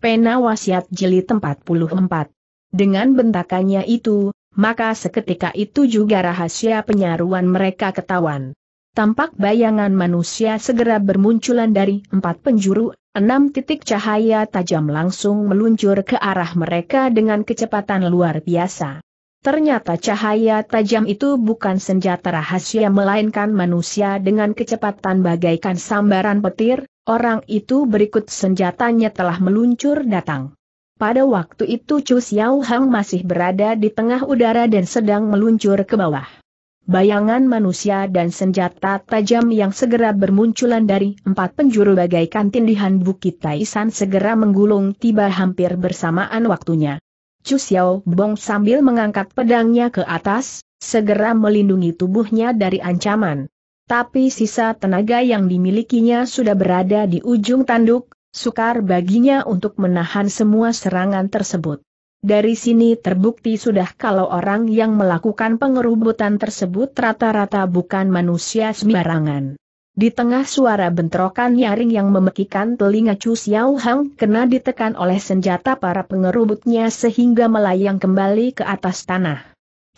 Pena Wasiat Jilid 44. Dengan bentakannya itu, maka seketika itu juga rahasia penyaruan mereka ketahuan. Tampak bayangan manusia segera bermunculan dari empat penjuru, enam titik cahaya tajam langsung meluncur ke arah mereka dengan kecepatan luar biasa. Ternyata cahaya tajam itu bukan senjata rahasia melainkan manusia dengan kecepatan bagaikan sambaran petir, orang itu berikut senjatanya telah meluncur datang. Pada waktu itu Chu Xiao Hang masih berada di tengah udara dan sedang meluncur ke bawah. Bayangan manusia dan senjata tajam yang segera bermunculan dari empat penjuru bagaikan tindihan Bukit Taisan segera menggulung tiba hampir bersamaan waktunya. Chu Xiao Bong sambil mengangkat pedangnya ke atas, segera melindungi tubuhnya dari ancaman. Tapi sisa tenaga yang dimilikinya sudah berada di ujung tanduk, sukar baginya untuk menahan semua serangan tersebut. Dari sini terbukti sudah kalau orang yang melakukan pengerubutan tersebut rata-rata bukan manusia sembarangan. Di tengah suara bentrokan nyaring yang memekikan telinga Chu Xiao Hang kena ditekan oleh senjata para pengerubutnya sehingga melayang kembali ke atas tanah.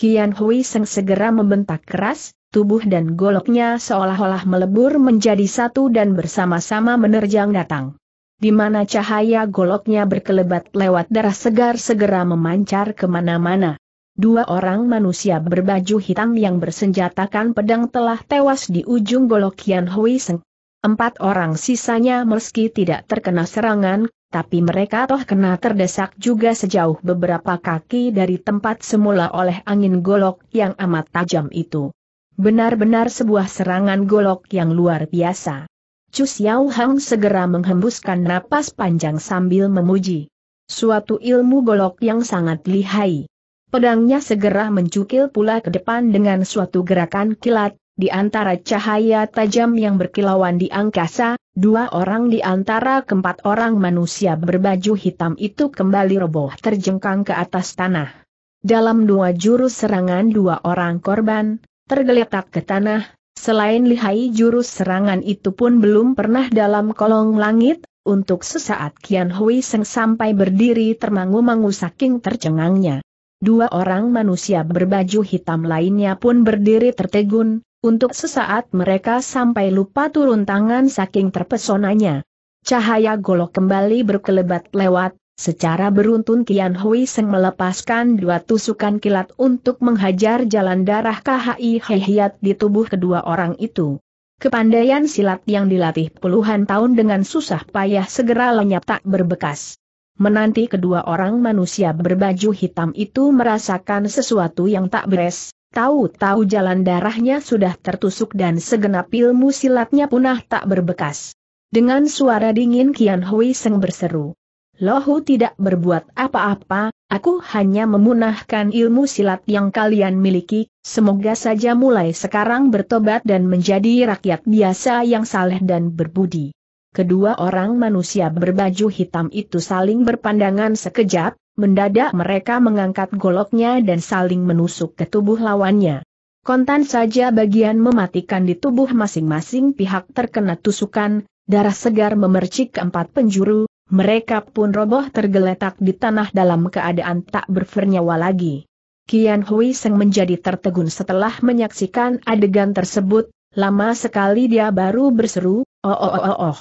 Kian Hui Seng segera membentak keras, tubuh dan goloknya seolah-olah melebur menjadi satu dan bersama-sama menerjang datang. Di mana cahaya goloknya berkelebat lewat darah segar segera memancar kemana-mana. Dua orang manusia berbaju hitam yang bersenjatakan pedang telah tewas di ujung golok Yan Hui Seng. Empat orang sisanya meski tidak terkena serangan, tapi mereka toh kena terdesak juga sejauh beberapa kaki dari tempat semula oleh angin golok yang amat tajam itu. Benar-benar sebuah serangan golok yang luar biasa. Chu Xiao Hang segera menghembuskan napas panjang sambil memuji. Suatu ilmu golok yang sangat lihai. Pedangnya segera mencukil pula ke depan dengan suatu gerakan kilat, di antara cahaya tajam yang berkilauan di angkasa, dua orang di antara keempat orang manusia berbaju hitam itu kembali roboh terjengkang ke atas tanah. Dalam dua jurus serangan dua orang korban, tergeletak ke tanah, selain lihai jurus serangan itu pun belum pernah dalam kolong langit, untuk sesaat Kian Hui Seng sampai berdiri termangu-mangu saking tercengangnya. Dua orang manusia berbaju hitam lainnya pun berdiri tertegun, untuk sesaat mereka sampai lupa turun tangan saking terpesonanya. Cahaya golok kembali berkelebat lewat, Secara beruntun Kian Hui Seng melepaskan dua tusukan kilat untuk menghajar jalan darah KHI Hehyat di tubuh kedua orang itu. Kepandaian silat yang dilatih puluhan tahun dengan susah payah segera lenyap tak berbekas menanti kedua orang manusia berbaju hitam itu merasakan sesuatu yang tak beres, tahu-tahu jalan darahnya sudah tertusuk dan segenap ilmu silatnya punah tak berbekas. Dengan suara dingin Kian Hui Seng berseru. Lohu tidak berbuat apa-apa, aku hanya memunahkan ilmu silat yang kalian miliki, semoga saja mulai sekarang bertobat dan menjadi rakyat biasa yang saleh dan berbudi kedua orang manusia berbaju hitam itu saling berpandangan sekejap, mendadak mereka mengangkat goloknya dan saling menusuk ke tubuh lawannya. Kontan saja bagian mematikan di tubuh masing-masing pihak terkena tusukan, darah segar memercik keempat penjuru, mereka pun roboh tergeletak di tanah dalam keadaan tak bernyawa lagi. Kian Hui Seng menjadi tertegun setelah menyaksikan adegan tersebut, lama sekali dia baru berseru, oh oh oh oh oh.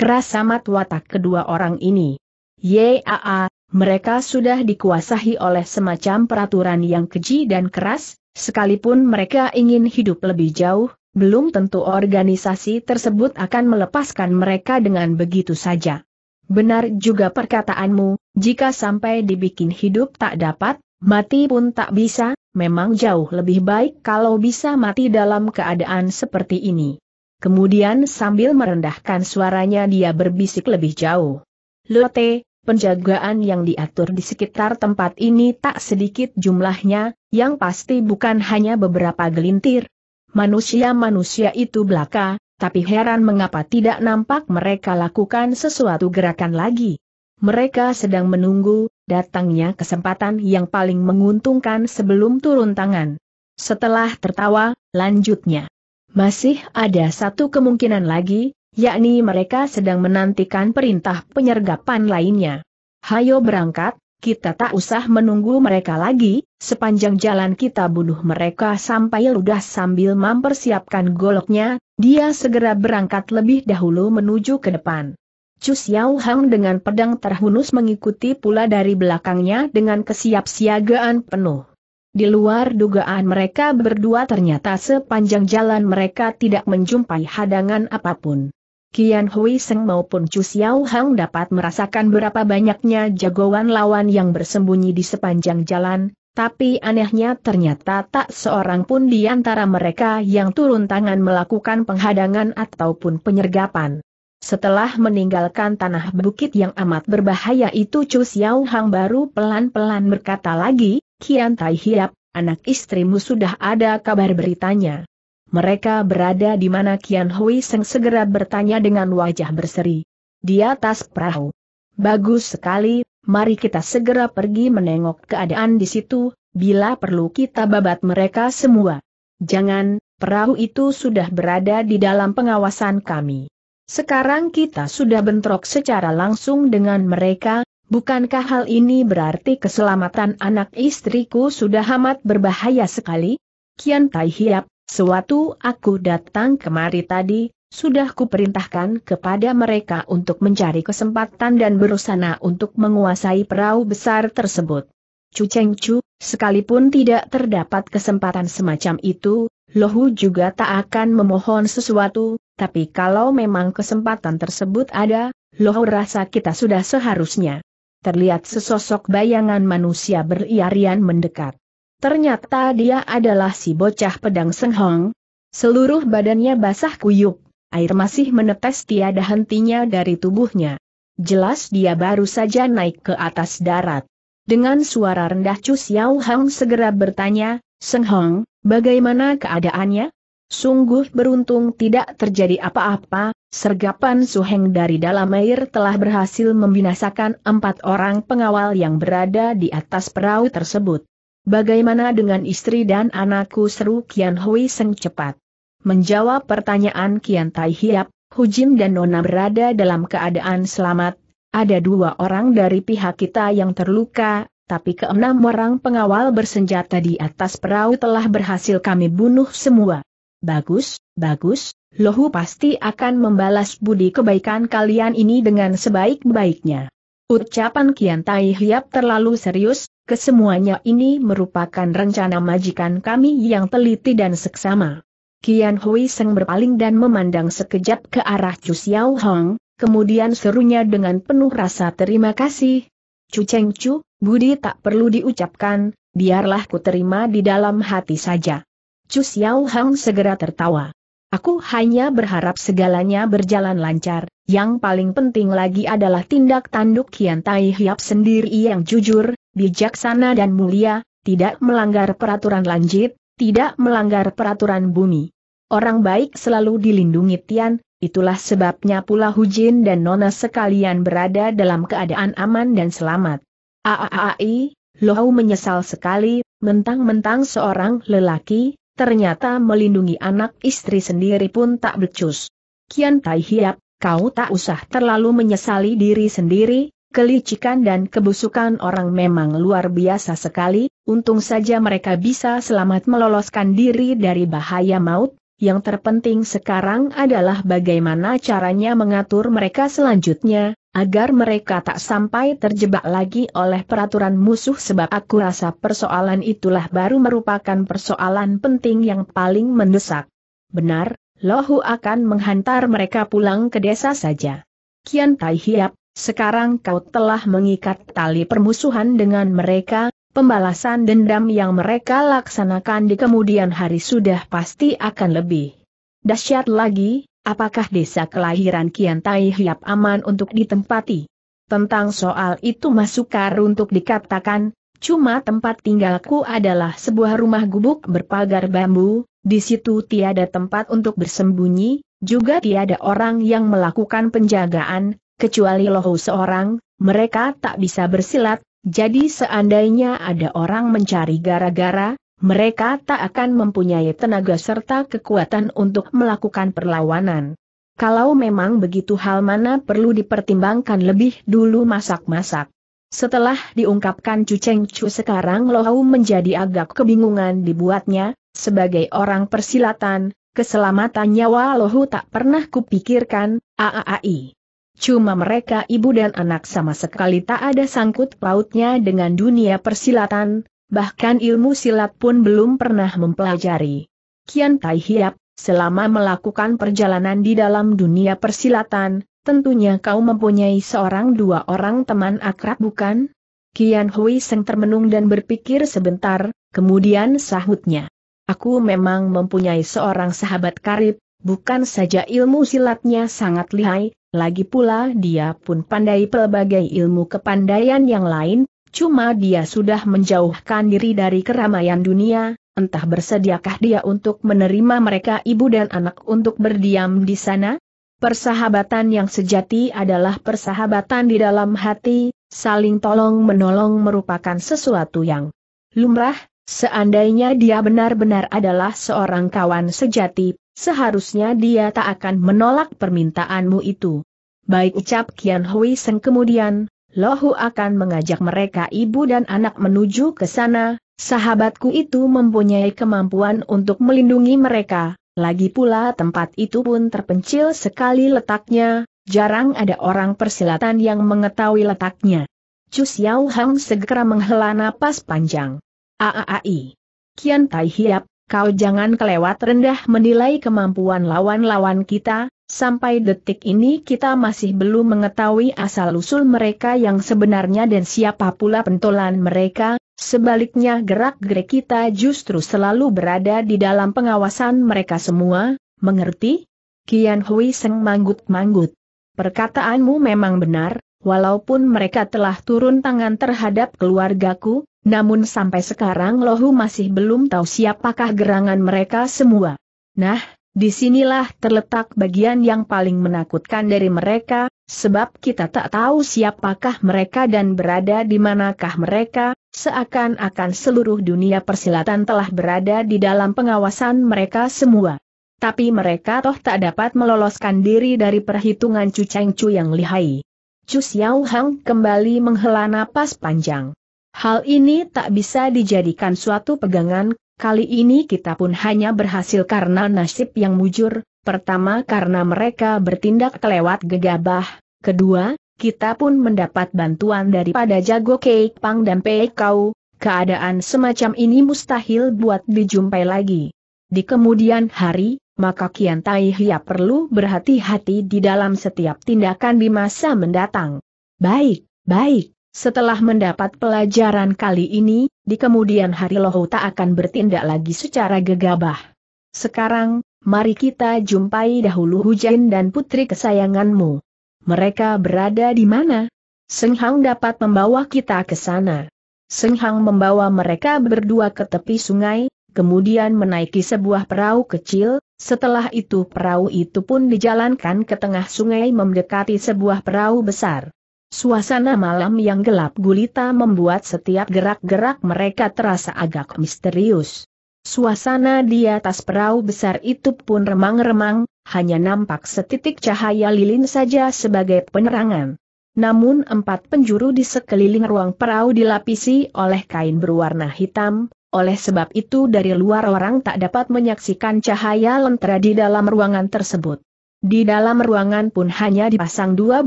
Keras amat watak kedua orang ini. Yaa, mereka sudah dikuasahi oleh semacam peraturan yang keji dan keras, sekalipun mereka ingin hidup lebih jauh, belum tentu organisasi tersebut akan melepaskan mereka dengan begitu saja. Benar juga perkataanmu, jika sampai dibikin hidup tak dapat, mati pun tak bisa, memang jauh lebih baik kalau bisa mati dalam keadaan seperti ini. Kemudian sambil merendahkan suaranya dia berbisik lebih jauh. Lote, penjagaan yang diatur di sekitar tempat ini tak sedikit jumlahnya, yang pasti bukan hanya beberapa gelintir. Manusia-manusia itu belaka, tapi heran mengapa tidak nampak mereka lakukan sesuatu gerakan lagi. Mereka sedang menunggu, datangnya kesempatan yang paling menguntungkan sebelum turun tangan. Setelah tertawa, lanjutnya. Masih ada satu kemungkinan lagi, yakni mereka sedang menantikan perintah penyergapan lainnya. Hayo berangkat, kita tak usah menunggu mereka lagi, sepanjang jalan kita bunuh mereka sampai ludah sambil mempersiapkan goloknya, dia segera berangkat lebih dahulu menuju ke depan. Chu Xiao Hang dengan pedang terhunus mengikuti pula dari belakangnya dengan kesiapsiagaan penuh. Di luar dugaan mereka berdua ternyata sepanjang jalan mereka tidak menjumpai hadangan apapun. Kian Hui Seng maupun Chu Xiao Hang dapat merasakan berapa banyaknya jagoan lawan yang bersembunyi di sepanjang jalan, tapi anehnya ternyata tak seorang pun di antara mereka yang turun tangan melakukan penghadangan ataupun penyergapan. Setelah meninggalkan tanah bukit yang amat berbahaya itu Chu Xiao Hang baru pelan-pelan berkata lagi, Kian Tai Hiap, anak istrimu sudah ada kabar beritanya. Mereka berada di mana Kian Hui Seng segera bertanya dengan wajah berseri. Di atas perahu. Bagus sekali, mari kita segera pergi menengok keadaan di situ, bila perlu kita babat mereka semua. Jangan, perahu itu sudah berada di dalam pengawasan kami. Sekarang kita sudah bentrok secara langsung dengan mereka, Bukankah hal ini berarti keselamatan anak istriku sudah amat berbahaya sekali? Kian Tai Hiap, suatu aku datang kemari tadi, sudah kuperintahkan kepada mereka untuk mencari kesempatan dan berusaha untuk menguasai perahu besar tersebut. Chu Cheng Chu, sekalipun tidak terdapat kesempatan semacam itu, Lohu juga tak akan memohon sesuatu, tapi kalau memang kesempatan tersebut ada, Lohu rasa kita sudah seharusnya terlihat sesosok bayangan manusia beriarian mendekat. Ternyata dia adalah si bocah pedang Senghong. Seluruh badannya basah kuyup, air masih menetes tiada hentinya dari tubuhnya. Jelas dia baru saja naik ke atas darat. Dengan suara rendah Chu Xiao Hang segera bertanya, Seng Hong, bagaimana keadaannya? Sungguh beruntung tidak terjadi apa-apa, Sergapan Suheng dari dalam air telah berhasil membinasakan empat orang pengawal yang berada di atas perahu tersebut. Bagaimana dengan istri dan anakku seru Kian Hui Seng cepat. Menjawab pertanyaan Kian Tai Hiap, Hujim dan Nona berada dalam keadaan selamat, ada dua orang dari pihak kita yang terluka, tapi keenam orang pengawal bersenjata di atas perahu telah berhasil kami bunuh semua. Bagus, bagus, Lohu pasti akan membalas budi kebaikan kalian ini dengan sebaik-baiknya. Ucapan Kian Tai Hiap terlalu serius, kesemuanya ini merupakan rencana majikan kami yang teliti dan seksama. Kian Hui Seng berpaling dan memandang sekejap ke arah Chu Xiao Hong, kemudian serunya dengan penuh rasa terima kasih. Chu Cheng Chu, budi tak perlu diucapkan, biarlah ku terima di dalam hati saja. Chu Xiao Hang segera tertawa. Aku hanya berharap segalanya berjalan lancar, yang paling penting lagi adalah tindak tanduk Kian Tai Hiap sendiri yang jujur, bijaksana dan mulia, tidak melanggar peraturan lanjut, tidak melanggar peraturan bumi. Orang baik selalu dilindungi Tian, itulah sebabnya pula Hujin dan Nona sekalian berada dalam keadaan aman dan selamat. Aaai, Lohau menyesal sekali, mentang-mentang seorang lelaki, ternyata melindungi anak istri sendiri pun tak becus. Kian Tai Hiap, kau tak usah terlalu menyesali diri sendiri, kelicikan dan kebusukan orang memang luar biasa sekali, untung saja mereka bisa selamat meloloskan diri dari bahaya maut, yang terpenting sekarang adalah bagaimana caranya mengatur mereka selanjutnya, agar mereka tak sampai terjebak lagi oleh peraturan musuh sebab aku rasa persoalan itulah baru merupakan persoalan penting yang paling mendesak. Benar, Lohu akan menghantar mereka pulang ke desa saja. Kian Tai Hiap, sekarang kau telah mengikat tali permusuhan dengan mereka, pembalasan dendam yang mereka laksanakan di kemudian hari sudah pasti akan lebih dahsyat lagi, apakah desa kelahiran Kian Tai Hiap aman untuk ditempati? Tentang soal itu masukar untuk dikatakan, cuma tempat tinggalku adalah sebuah rumah gubuk berpagar bambu, di situ tiada tempat untuk bersembunyi, juga tiada orang yang melakukan penjagaan, kecuali lohu seorang, mereka tak bisa bersilat, jadi seandainya ada orang mencari gara-gara, mereka tak akan mempunyai tenaga serta kekuatan untuk melakukan perlawanan. Kalau memang begitu hal mana perlu dipertimbangkan lebih dulu masak-masak. Setelah diungkapkan Cuceng Cheng Chu sekarang Lohau menjadi agak kebingungan dibuatnya, sebagai orang persilatan, keselamatan nyawa Lohu tak pernah kupikirkan, aaai. Cuma mereka ibu dan anak sama sekali tak ada sangkut pautnya dengan dunia persilatan, bahkan ilmu silat pun belum pernah mempelajari. Kian Tai Hiap, selama melakukan perjalanan di dalam dunia persilatan, tentunya kau mempunyai seorang dua orang teman akrab bukan? Kian Hui Seng termenung dan berpikir sebentar, kemudian sahutnya. Aku memang mempunyai seorang sahabat karib, Bukan saja ilmu silatnya sangat lihai, lagi pula dia pun pandai pelbagai ilmu kepandaian yang lain, cuma dia sudah menjauhkan diri dari keramaian dunia, entah bersediakah dia untuk menerima mereka ibu dan anak untuk berdiam di sana? Persahabatan yang sejati adalah persahabatan di dalam hati, saling tolong-menolong merupakan sesuatu yang lumrah, seandainya dia benar-benar adalah seorang kawan sejati, seharusnya dia tak akan menolak permintaanmu itu. Baik ucap Kian Hui Seng kemudian, Lohu akan mengajak mereka ibu dan anak menuju ke sana, sahabatku itu mempunyai kemampuan untuk melindungi mereka, lagi pula tempat itu pun terpencil sekali letaknya, jarang ada orang persilatan yang mengetahui letaknya. Chu Xiao Hang segera menghela napas panjang. Aaai. Kian Tai Hiap, kau jangan kelewat rendah menilai kemampuan lawan-lawan kita, sampai detik ini kita masih belum mengetahui asal-usul mereka yang sebenarnya dan siapa pula pentolan mereka, sebaliknya gerak-gerik kita justru selalu berada di dalam pengawasan mereka semua, mengerti? Kian Hui Seng manggut-manggut. Perkataanmu memang benar, walaupun mereka telah turun tangan terhadap keluargaku, namun sampai sekarang Lohu masih belum tahu siapakah gerangan mereka semua. Nah, disinilah terletak bagian yang paling menakutkan dari mereka, sebab kita tak tahu siapakah mereka dan berada di manakah mereka, seakan-akan seluruh dunia persilatan telah berada di dalam pengawasan mereka semua. Tapi mereka toh tak dapat meloloskan diri dari perhitungan Cu Cheng yang lihai. Cu Xiao Hang kembali menghela napas panjang. Hal ini tak bisa dijadikan suatu pegangan, kali ini kita pun hanya berhasil karena nasib yang mujur, pertama karena mereka bertindak kelewat gegabah, kedua, kita pun mendapat bantuan daripada jago Keik Pang dan Peikau. keadaan semacam ini mustahil buat dijumpai lagi. Di kemudian hari, maka Kian Tai Hia perlu berhati-hati di dalam setiap tindakan di masa mendatang. Baik, baik, setelah mendapat pelajaran kali ini, di kemudian hari Lohu tak akan bertindak lagi secara gegabah. Sekarang, mari kita jumpai dahulu Hujan dan putri kesayanganmu. Mereka berada di mana? Seng Hang dapat membawa kita ke sana. Seng Hang membawa mereka berdua ke tepi sungai, kemudian menaiki sebuah perahu kecil, setelah itu perahu itu pun dijalankan ke tengah sungai mendekati sebuah perahu besar. Suasana malam yang gelap gulita membuat setiap gerak-gerak mereka terasa agak misterius. Suasana di atas perahu besar itu pun remang-remang, hanya nampak setitik cahaya lilin saja sebagai penerangan. Namun empat penjuru di sekeliling ruang perahu dilapisi oleh kain berwarna hitam, oleh sebab itu dari luar orang tak dapat menyaksikan cahaya lentera di dalam ruangan tersebut. Di dalam ruangan pun hanya dipasang dua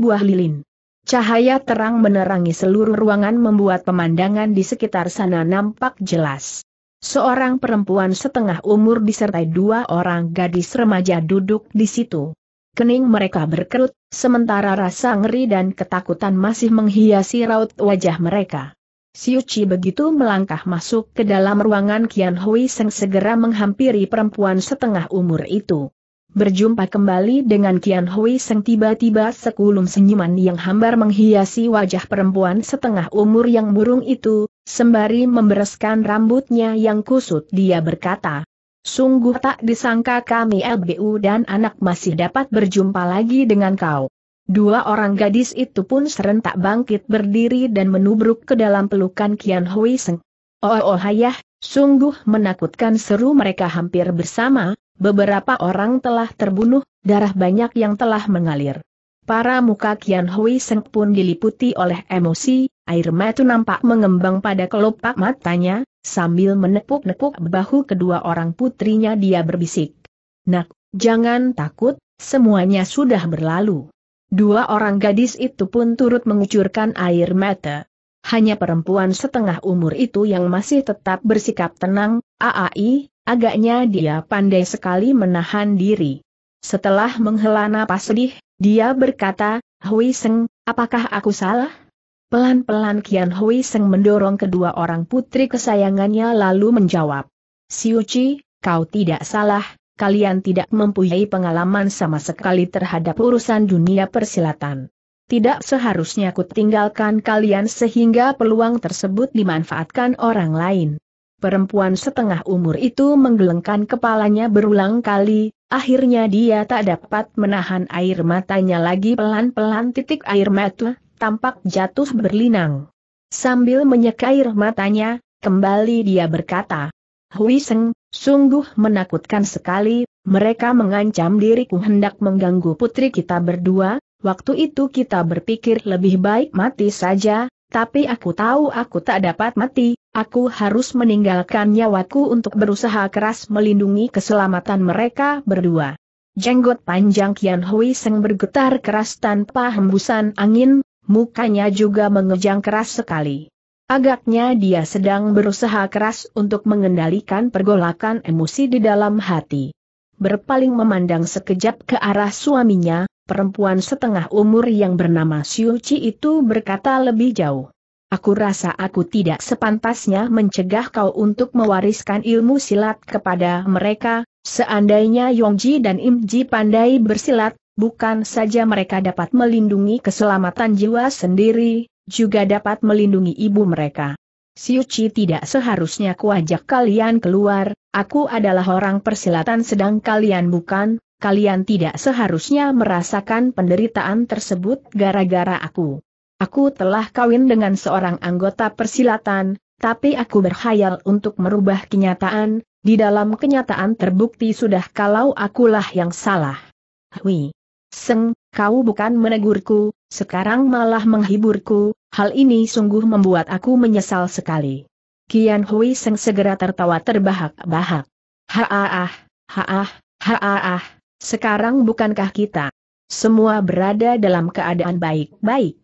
buah lilin. Cahaya terang menerangi seluruh ruangan membuat pemandangan di sekitar sana nampak jelas. Seorang perempuan setengah umur disertai dua orang gadis remaja duduk di situ. Kening mereka berkerut, sementara rasa ngeri dan ketakutan masih menghiasi raut wajah mereka. Siuci begitu melangkah masuk ke dalam ruangan Kian Hui Seng segera menghampiri perempuan setengah umur itu berjumpa kembali dengan Kian Hui Seng tiba-tiba sekulum senyuman yang hambar menghiasi wajah perempuan setengah umur yang burung itu, sembari membereskan rambutnya yang kusut dia berkata. Sungguh tak disangka kami LBU dan anak masih dapat berjumpa lagi dengan kau. Dua orang gadis itu pun serentak bangkit berdiri dan menubruk ke dalam pelukan Kian Hui Seng. Oh oh hayah, oh, sungguh menakutkan seru mereka hampir bersama, Beberapa orang telah terbunuh, darah banyak yang telah mengalir. Para muka Kian Hui Seng pun diliputi oleh emosi, air mata nampak mengembang pada kelopak matanya, sambil menepuk-nepuk bahu kedua orang putrinya dia berbisik. Nak, jangan takut, semuanya sudah berlalu. Dua orang gadis itu pun turut mengucurkan air mata. Hanya perempuan setengah umur itu yang masih tetap bersikap tenang, aai, Agaknya dia pandai sekali menahan diri. Setelah menghela napas sedih, dia berkata, Hui Seng, apakah aku salah? Pelan-pelan Kian Hui Seng mendorong kedua orang putri kesayangannya lalu menjawab. Siuci, kau tidak salah, kalian tidak mempunyai pengalaman sama sekali terhadap urusan dunia persilatan. Tidak seharusnya ku tinggalkan kalian sehingga peluang tersebut dimanfaatkan orang lain. Perempuan setengah umur itu menggelengkan kepalanya berulang kali, akhirnya dia tak dapat menahan air matanya lagi pelan-pelan titik air mata, tampak jatuh berlinang. Sambil menyeka air matanya, kembali dia berkata, Hui Seng, sungguh menakutkan sekali, mereka mengancam diriku hendak mengganggu putri kita berdua, waktu itu kita berpikir lebih baik mati saja, tapi aku tahu aku tak dapat mati, aku harus meninggalkan nyawaku untuk berusaha keras melindungi keselamatan mereka berdua. Jenggot panjang Kian Hui Seng bergetar keras tanpa hembusan angin, mukanya juga mengejang keras sekali. Agaknya dia sedang berusaha keras untuk mengendalikan pergolakan emosi di dalam hati. Berpaling memandang sekejap ke arah suaminya, perempuan setengah umur yang bernama Siuci itu berkata lebih jauh. Aku rasa aku tidak sepantasnya mencegah kau untuk mewariskan ilmu silat kepada mereka, seandainya Yongji dan Im Ji pandai bersilat, bukan saja mereka dapat melindungi keselamatan jiwa sendiri, juga dapat melindungi ibu mereka. Siuci tidak seharusnya kuajak kalian keluar, aku adalah orang persilatan sedang kalian bukan, kalian tidak seharusnya merasakan penderitaan tersebut gara-gara aku. Aku telah kawin dengan seorang anggota persilatan, tapi aku berhayal untuk merubah kenyataan, di dalam kenyataan terbukti sudah kalau akulah yang salah. Hui. Seng, kau bukan menegurku, sekarang malah menghiburku, hal ini sungguh membuat aku menyesal sekali. Kian Hui Seng segera tertawa terbahak-bahak. Haaah, haaah, haaah, sekarang bukankah kita semua berada dalam keadaan baik-baik?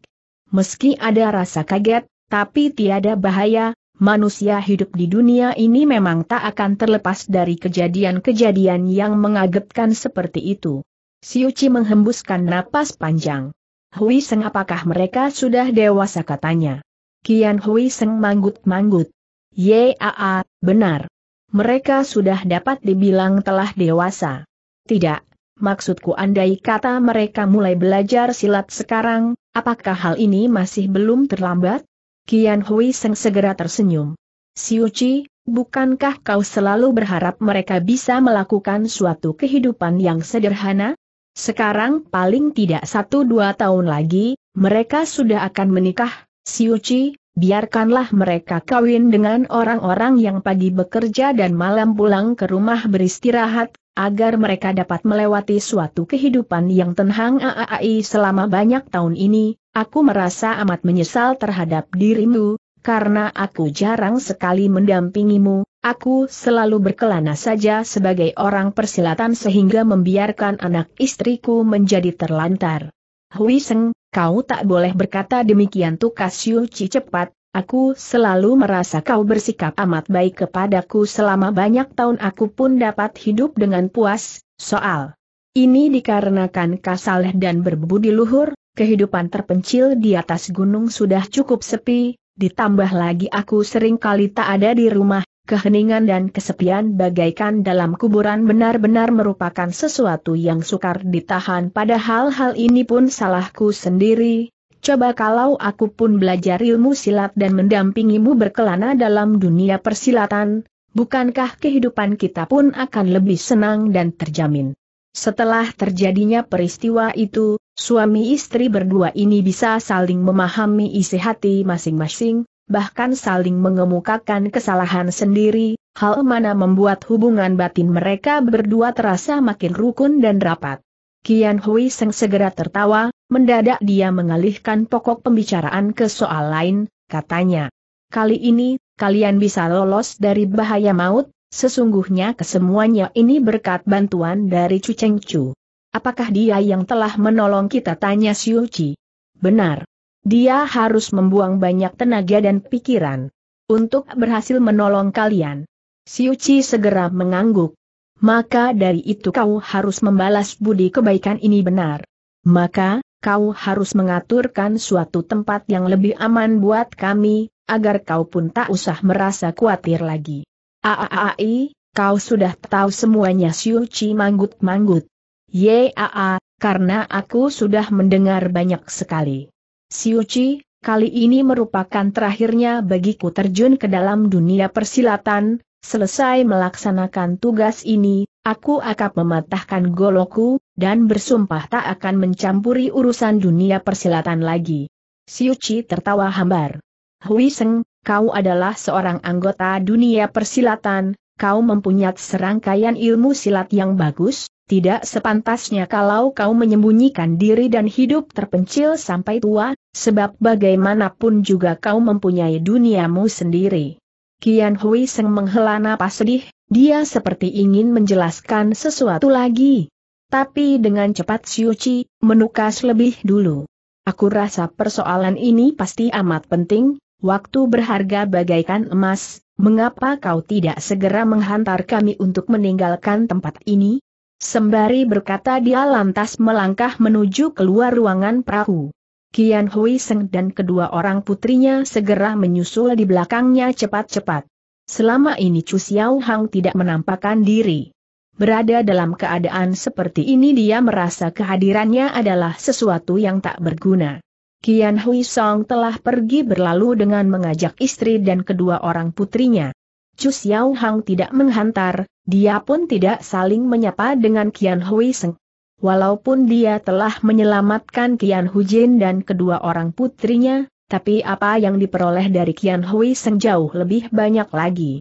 Meski ada rasa kaget, tapi tiada bahaya, manusia hidup di dunia ini memang tak akan terlepas dari kejadian-kejadian yang mengagetkan seperti itu. Siuci menghembuskan napas panjang. Hui Seng apakah mereka sudah dewasa katanya. Kian Hui Seng manggut-manggut. Yaa, benar. Mereka sudah dapat dibilang telah dewasa. Tidak, maksudku andai kata mereka mulai belajar silat sekarang, apakah hal ini masih belum terlambat? Kian Hui Seng segera tersenyum. Siuci, bukankah kau selalu berharap mereka bisa melakukan suatu kehidupan yang sederhana? Sekarang paling tidak satu dua tahun lagi, mereka sudah akan menikah, Siuci, biarkanlah mereka kawin dengan orang-orang yang pagi bekerja dan malam pulang ke rumah beristirahat, agar mereka dapat melewati suatu kehidupan yang tenang AAI selama banyak tahun ini, aku merasa amat menyesal terhadap dirimu, karena aku jarang sekali mendampingimu, aku selalu berkelana saja sebagai orang persilatan sehingga membiarkan anak istriku menjadi terlantar. Hui Seng, Kau tak boleh berkata demikian Tukas Yuci cepat, aku selalu merasa kau bersikap amat baik kepadaku selama banyak tahun aku pun dapat hidup dengan puas, soal. Ini dikarenakan kasal dan berbudi luhur, kehidupan terpencil di atas gunung sudah cukup sepi, ditambah lagi aku sering kali tak ada di rumah, keheningan dan kesepian bagaikan dalam kuburan benar-benar merupakan sesuatu yang sukar ditahan padahal hal ini pun salahku sendiri. Coba kalau aku pun belajar ilmu silat dan mendampingimu berkelana dalam dunia persilatan, bukankah kehidupan kita pun akan lebih senang dan terjamin? Setelah terjadinya peristiwa itu, suami istri berdua ini bisa saling memahami isi hati masing-masing, bahkan saling mengemukakan kesalahan sendiri, hal mana membuat hubungan batin mereka berdua terasa makin rukun dan rapat. Kian Hui Seng segera tertawa, mendadak dia mengalihkan pokok pembicaraan ke soal lain, katanya. Kali ini, kalian bisa lolos dari bahaya maut, sesungguhnya kesemuanya ini berkat bantuan dari Chu Cheng Chu. Apakah dia yang telah menolong kita tanya Siu Chi? Benar. Dia harus membuang banyak tenaga dan pikiran. Untuk berhasil menolong kalian. Siuci segera mengangguk. Maka dari itu kau harus membalas budi kebaikan ini benar. Maka, kau harus mengaturkan suatu tempat yang lebih aman buat kami, agar kau pun tak usah merasa khawatir lagi. Aaai, kau sudah tahu semuanya Siuci manggut-manggut. Yaa, karena aku sudah mendengar banyak sekali. Siuci, kali ini merupakan terakhirnya bagiku terjun ke dalam dunia persilatan, selesai melaksanakan tugas ini, aku akan mematahkan goloku, dan bersumpah tak akan mencampuri urusan dunia persilatan lagi. Siuci tertawa hambar. Hui Seng, kau adalah seorang anggota dunia persilatan, kau mempunyai serangkaian ilmu silat yang bagus, tidak sepantasnya kalau kau menyembunyikan diri dan hidup terpencil sampai tua, sebab bagaimanapun juga kau mempunyai duniamu sendiri. Kian Hui Seng menghela napas sedih, dia seperti ingin menjelaskan sesuatu lagi. Tapi dengan cepat Chi, menukas lebih dulu. Aku rasa persoalan ini pasti amat penting, waktu berharga bagaikan emas, mengapa kau tidak segera menghantar kami untuk meninggalkan tempat ini? Sembari berkata dia lantas melangkah menuju keluar ruangan perahu. Kian Hui Seng dan kedua orang putrinya segera menyusul di belakangnya cepat-cepat. Selama ini Chu Xiao Hang tidak menampakkan diri. Berada dalam keadaan seperti ini dia merasa kehadirannya adalah sesuatu yang tak berguna. Kian Hui Song telah pergi berlalu dengan mengajak istri dan kedua orang putrinya. Chu Xiao Hang tidak menghantar, dia pun tidak saling menyapa dengan Kian Hui Seng. Walaupun dia telah menyelamatkan Kian Hujin dan kedua orang putrinya, tapi apa yang diperoleh dari Kian Hui Seng jauh lebih banyak lagi.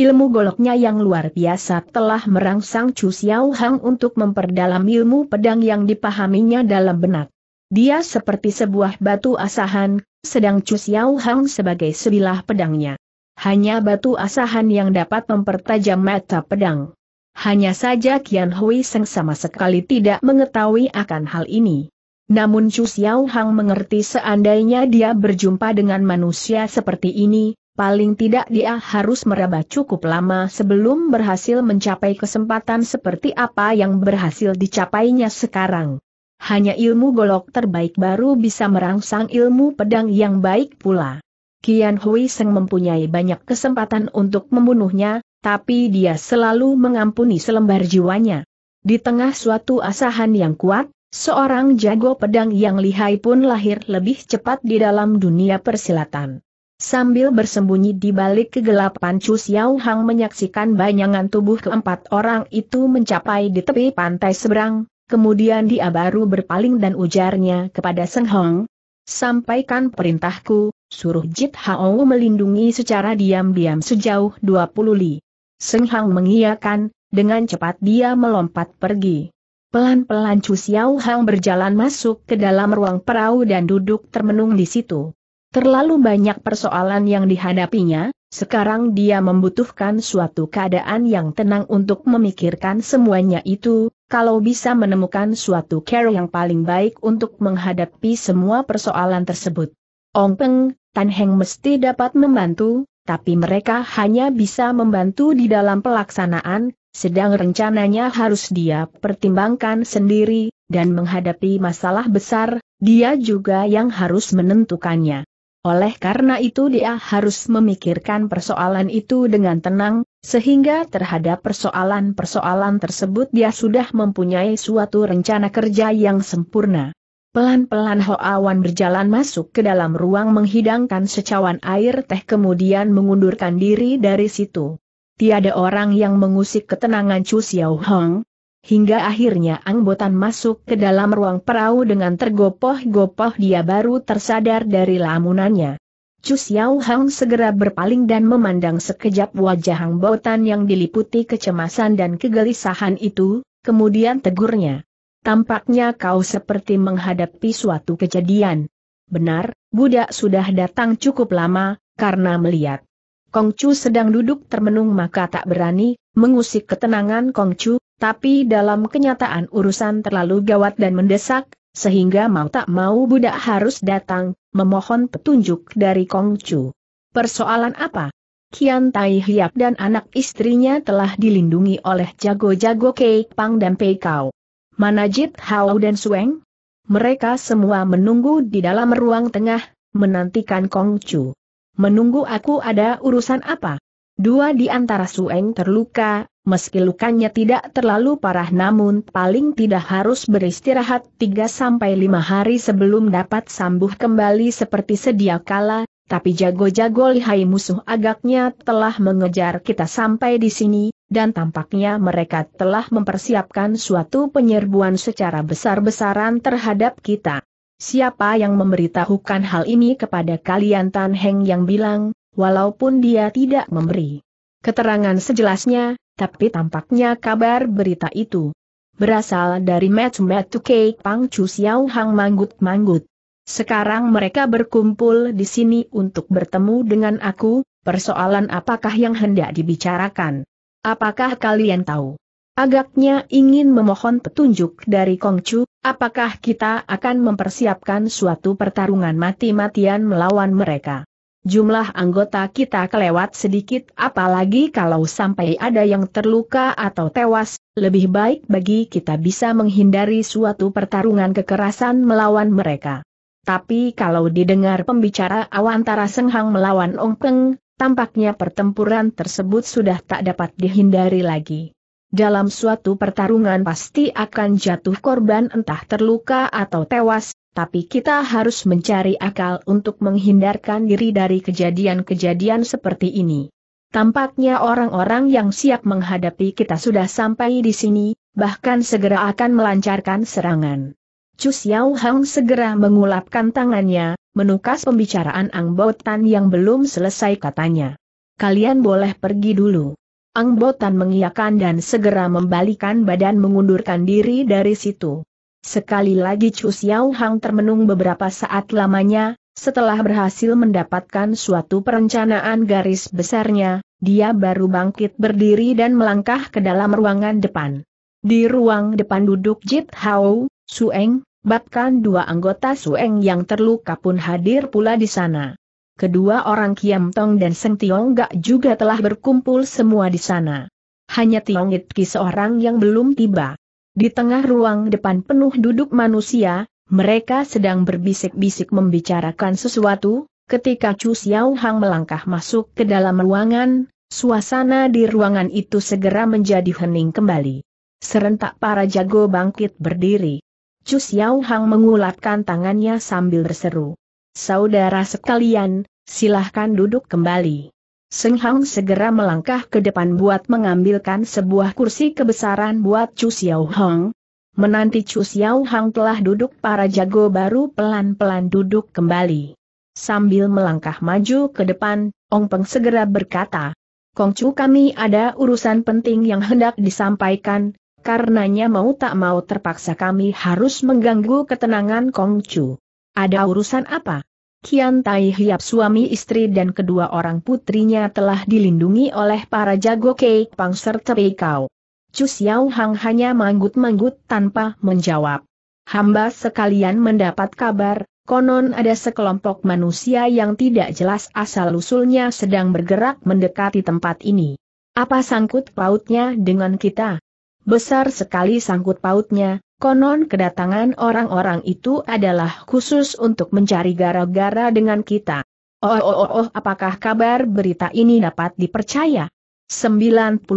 Ilmu goloknya yang luar biasa telah merangsang Chu Xiao Hang untuk memperdalam ilmu pedang yang dipahaminya dalam benak. Dia seperti sebuah batu asahan, sedang Chu Xiao Hang sebagai sebilah pedangnya. Hanya batu asahan yang dapat mempertajam mata pedang. Hanya saja Kian Hui Seng sama sekali tidak mengetahui akan hal ini. Namun Chu Xiao Hang mengerti seandainya dia berjumpa dengan manusia seperti ini, paling tidak dia harus meraba cukup lama sebelum berhasil mencapai kesempatan seperti apa yang berhasil dicapainya sekarang. Hanya ilmu golok terbaik baru bisa merangsang ilmu pedang yang baik pula. Kian Hui Seng mempunyai banyak kesempatan untuk membunuhnya, tapi dia selalu mengampuni selembar jiwanya. Di tengah suatu asahan yang kuat, seorang jago pedang yang lihai pun lahir lebih cepat di dalam dunia persilatan. Sambil bersembunyi di balik kegelapan Chu Xiao Hang menyaksikan bayangan tubuh keempat orang itu mencapai di tepi pantai seberang, kemudian dia baru berpaling dan ujarnya kepada Seng Hong, Sampaikan perintahku, suruh Jit Hao melindungi secara diam-diam sejauh 20 li. Seng Hang mengiyakan, dengan cepat dia melompat pergi. Pelan-pelan Chu Xiao Hang berjalan masuk ke dalam ruang perahu dan duduk termenung di situ. Terlalu banyak persoalan yang dihadapinya, sekarang dia membutuhkan suatu keadaan yang tenang untuk memikirkan semuanya itu, kalau bisa menemukan suatu care yang paling baik untuk menghadapi semua persoalan tersebut. Ong Peng, Tan Heng mesti dapat membantu, tapi mereka hanya bisa membantu di dalam pelaksanaan, sedang rencananya harus dia pertimbangkan sendiri, dan menghadapi masalah besar, dia juga yang harus menentukannya. Oleh karena itu dia harus memikirkan persoalan itu dengan tenang, sehingga terhadap persoalan-persoalan tersebut dia sudah mempunyai suatu rencana kerja yang sempurna. Pelan-pelan Hoawan berjalan masuk ke dalam ruang menghidangkan secawan air teh kemudian mengundurkan diri dari situ. Tiada orang yang mengusik ketenangan Chu Xiao Hong. Hingga akhirnya angbotan masuk ke dalam ruang perahu dengan tergopoh-gopoh dia baru tersadar dari lamunannya. Chu Xiao Hong segera berpaling dan memandang sekejap wajah angbotan yang diliputi kecemasan dan kegelisahan itu, kemudian tegurnya. Tampaknya kau seperti menghadapi suatu kejadian. Benar, budak sudah datang cukup lama, karena melihat. Kongcu sedang duduk termenung maka tak berani, mengusik ketenangan Kongcu, tapi dalam kenyataan urusan terlalu gawat dan mendesak, sehingga mau tak mau budak harus datang, memohon petunjuk dari Kongcu. Persoalan apa? Kian Tai Hiap dan anak istrinya telah dilindungi oleh jago-jago Kei Pang dan Pei Kau. Manajit Hao dan Sueng? Mereka semua menunggu di dalam ruang tengah, menantikan Kong Chu. Menunggu aku ada urusan apa? Dua di antara Sueng terluka, meski lukanya tidak terlalu parah namun paling tidak harus beristirahat 3-5 hari sebelum dapat sambuh kembali seperti sedia kala, tapi jago-jago lihai musuh agaknya telah mengejar kita sampai di sini, dan tampaknya mereka telah mempersiapkan suatu penyerbuan secara besar-besaran terhadap kita. Siapa yang memberitahukan hal ini kepada kalian Tan Heng yang bilang, walaupun dia tidak memberi keterangan sejelasnya, tapi tampaknya kabar berita itu berasal dari Mat Mat Tukei Pang Chu Xiao Hang Manggut Manggut. Sekarang mereka berkumpul di sini untuk bertemu dengan aku, persoalan apakah yang hendak dibicarakan. Apakah kalian tahu? Agaknya ingin memohon petunjuk dari Kongcu, apakah kita akan mempersiapkan suatu pertarungan mati-matian melawan mereka? Jumlah anggota kita kelewat sedikit apalagi kalau sampai ada yang terluka atau tewas, lebih baik bagi kita bisa menghindari suatu pertarungan kekerasan melawan mereka. Tapi kalau didengar pembicara Awantara Senghang melawan Ong Peng, Tampaknya pertempuran tersebut sudah tak dapat dihindari lagi. Dalam suatu pertarungan pasti akan jatuh korban entah terluka atau tewas, tapi kita harus mencari akal untuk menghindarkan diri dari kejadian-kejadian seperti ini. Tampaknya orang-orang yang siap menghadapi kita sudah sampai di sini, bahkan segera akan melancarkan serangan. Chu Xiaohang Hang segera mengulapkan tangannya, menukas pembicaraan Ang Botan yang belum selesai katanya. Kalian boleh pergi dulu. Ang Botan mengiyakan dan segera membalikan badan mengundurkan diri dari situ. Sekali lagi Chu Xiao Hang termenung beberapa saat lamanya, setelah berhasil mendapatkan suatu perencanaan garis besarnya, dia baru bangkit berdiri dan melangkah ke dalam ruangan depan. Di ruang depan duduk Jit Hao, Sueng, Bahkan dua anggota Sueng yang terluka pun hadir pula di sana. Kedua orang Kiam Tong dan Seng Tiong Gak juga telah berkumpul semua di sana. Hanya Tiong It Ki seorang yang belum tiba. Di tengah ruang depan penuh duduk manusia, mereka sedang berbisik-bisik membicarakan sesuatu, ketika Chu Xiao Hang melangkah masuk ke dalam ruangan, suasana di ruangan itu segera menjadi hening kembali. Serentak para jago bangkit berdiri. Cu Xiao Hang mengulapkan tangannya sambil berseru. Saudara sekalian, silahkan duduk kembali. Seng Hang segera melangkah ke depan buat mengambilkan sebuah kursi kebesaran buat Chu Xiao Hang. Menanti Chu Xiao Hang telah duduk para jago baru pelan-pelan duduk kembali. Sambil melangkah maju ke depan, Ong Peng segera berkata, Kongcu kami ada urusan penting yang hendak disampaikan, Karenanya mau tak mau terpaksa kami harus mengganggu ketenangan Kong Chu. Ada urusan apa? Kian Tai Hiap suami istri dan kedua orang putrinya telah dilindungi oleh para jago Kei Pang serta Kau. Chu Xiao Hang hanya manggut-manggut tanpa menjawab. Hamba sekalian mendapat kabar, konon ada sekelompok manusia yang tidak jelas asal-usulnya sedang bergerak mendekati tempat ini. Apa sangkut pautnya dengan kita? Besar sekali sangkut pautnya, konon kedatangan orang-orang itu adalah khusus untuk mencari gara-gara dengan kita. Oh, oh, oh, oh, apakah kabar berita ini dapat dipercaya? 90%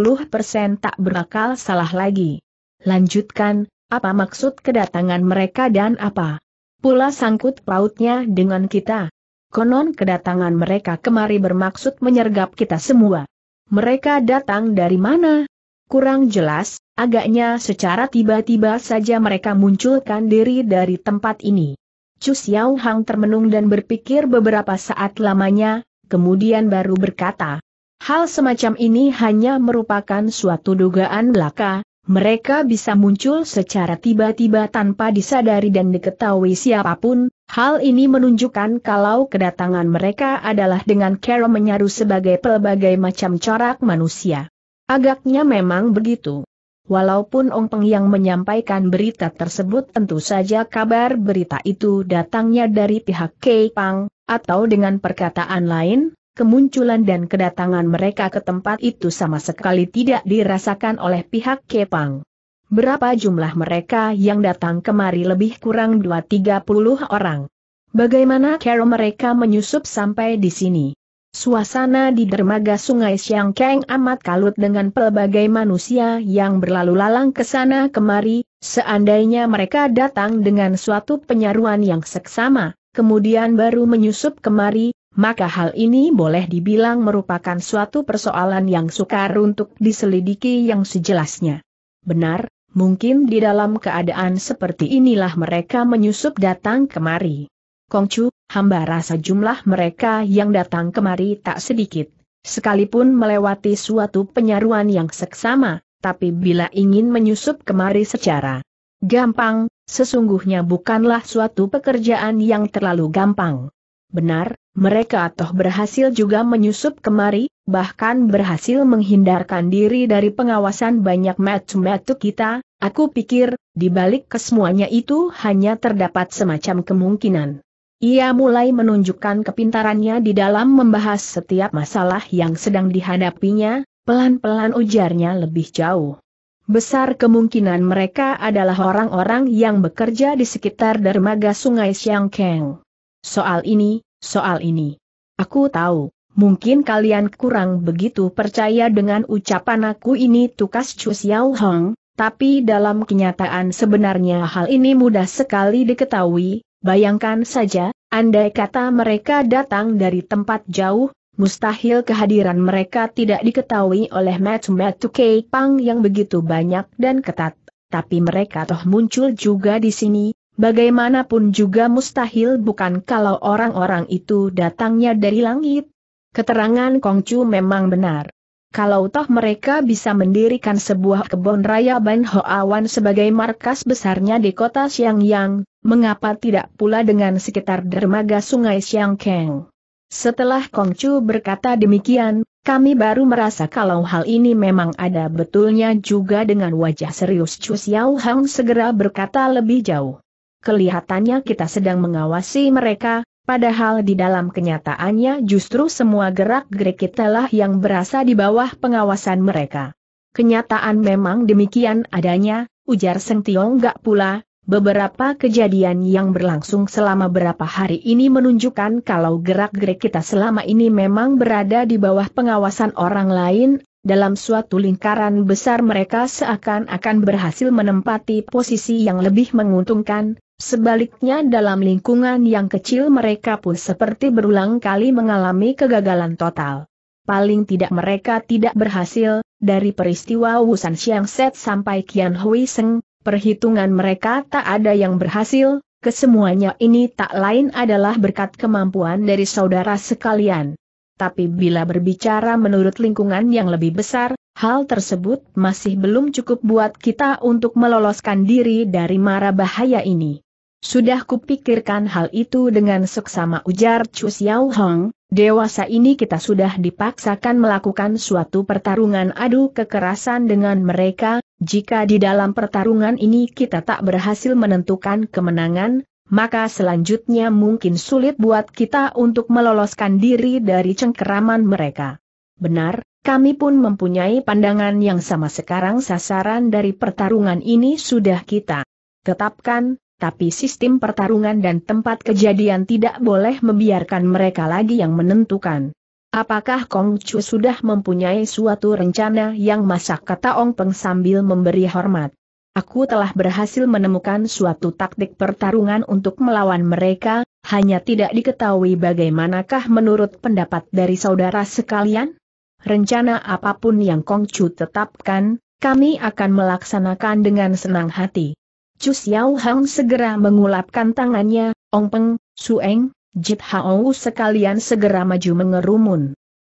tak berakal salah lagi. Lanjutkan, apa maksud kedatangan mereka dan apa? Pula sangkut pautnya dengan kita. Konon kedatangan mereka kemari bermaksud menyergap kita semua. Mereka datang dari mana? kurang jelas, agaknya secara tiba-tiba saja mereka munculkan diri dari tempat ini. Chu Xiao Hang termenung dan berpikir beberapa saat lamanya, kemudian baru berkata, Hal semacam ini hanya merupakan suatu dugaan belaka, mereka bisa muncul secara tiba-tiba tanpa disadari dan diketahui siapapun, hal ini menunjukkan kalau kedatangan mereka adalah dengan cara menyaru sebagai pelbagai macam corak manusia. Agaknya memang begitu. Walaupun Ong Peng yang menyampaikan berita tersebut tentu saja kabar berita itu datangnya dari pihak Kei Pang, atau dengan perkataan lain, kemunculan dan kedatangan mereka ke tempat itu sama sekali tidak dirasakan oleh pihak Kei Pang. Berapa jumlah mereka yang datang kemari lebih kurang 2-30 orang. Bagaimana cara mereka menyusup sampai di sini? Suasana di dermaga sungai Siangkeng amat kalut dengan pelbagai manusia yang berlalu lalang ke sana kemari, seandainya mereka datang dengan suatu penyaruan yang seksama, kemudian baru menyusup kemari, maka hal ini boleh dibilang merupakan suatu persoalan yang sukar untuk diselidiki yang sejelasnya. Benar, mungkin di dalam keadaan seperti inilah mereka menyusup datang kemari. Kongcu, hamba rasa jumlah mereka yang datang kemari tak sedikit. Sekalipun melewati suatu penyaruan yang seksama, tapi bila ingin menyusup kemari secara gampang, sesungguhnya bukanlah suatu pekerjaan yang terlalu gampang. Benar, mereka toh berhasil juga menyusup kemari, bahkan berhasil menghindarkan diri dari pengawasan banyak metu-metu kita, aku pikir, di balik kesemuanya itu hanya terdapat semacam kemungkinan. Ia mulai menunjukkan kepintarannya di dalam membahas setiap masalah yang sedang dihadapinya, pelan-pelan ujarnya lebih jauh. Besar kemungkinan mereka adalah orang-orang yang bekerja di sekitar dermaga sungai Siangkeng. Soal ini, soal ini. Aku tahu, mungkin kalian kurang begitu percaya dengan ucapan aku ini tukas Chu Xiao Hong, tapi dalam kenyataan sebenarnya hal ini mudah sekali diketahui, Bayangkan saja, andai kata mereka datang dari tempat jauh, mustahil kehadiran mereka tidak diketahui oleh Matsumetu Kei Pang yang begitu banyak dan ketat. Tapi mereka toh muncul juga di sini, bagaimanapun juga mustahil bukan kalau orang-orang itu datangnya dari langit. Keterangan Kongcu memang benar kalau toh mereka bisa mendirikan sebuah kebun raya Ban Hoawan sebagai markas besarnya di kota Xiangyang, mengapa tidak pula dengan sekitar dermaga sungai Xiangkeng? Setelah Kongcu berkata demikian, kami baru merasa kalau hal ini memang ada betulnya juga dengan wajah serius Chu Xiao Hang segera berkata lebih jauh. Kelihatannya kita sedang mengawasi mereka, Padahal di dalam kenyataannya justru semua gerak-gerik lah yang berasa di bawah pengawasan mereka. Kenyataan memang demikian adanya, ujar Seng Tiong Gak pula, beberapa kejadian yang berlangsung selama berapa hari ini menunjukkan kalau gerak-gerik kita selama ini memang berada di bawah pengawasan orang lain, dalam suatu lingkaran besar mereka seakan-akan berhasil menempati posisi yang lebih menguntungkan, Sebaliknya dalam lingkungan yang kecil mereka pun seperti berulang kali mengalami kegagalan total. Paling tidak mereka tidak berhasil, dari peristiwa Wusan Xiang Set sampai Qian Hui Seng, perhitungan mereka tak ada yang berhasil, kesemuanya ini tak lain adalah berkat kemampuan dari saudara sekalian. Tapi bila berbicara menurut lingkungan yang lebih besar, Hal tersebut masih belum cukup buat kita untuk meloloskan diri dari mara bahaya ini. Sudah kupikirkan hal itu dengan seksama ujar Chu Xiao Hong, dewasa ini kita sudah dipaksakan melakukan suatu pertarungan adu kekerasan dengan mereka, jika di dalam pertarungan ini kita tak berhasil menentukan kemenangan, maka selanjutnya mungkin sulit buat kita untuk meloloskan diri dari cengkeraman mereka. Benar, kami pun mempunyai pandangan yang sama sekarang sasaran dari pertarungan ini sudah kita tetapkan, tapi sistem pertarungan dan tempat kejadian tidak boleh membiarkan mereka lagi yang menentukan. Apakah Kong Chu sudah mempunyai suatu rencana yang masak kata Ong Peng sambil memberi hormat? Aku telah berhasil menemukan suatu taktik pertarungan untuk melawan mereka, hanya tidak diketahui bagaimanakah menurut pendapat dari saudara sekalian? Rencana apapun yang Kong Chu tetapkan, kami akan melaksanakan dengan senang hati. Chu Xiao Hang segera mengulapkan tangannya, Ong Peng, Sueng, Jit Hao sekalian segera maju mengerumun.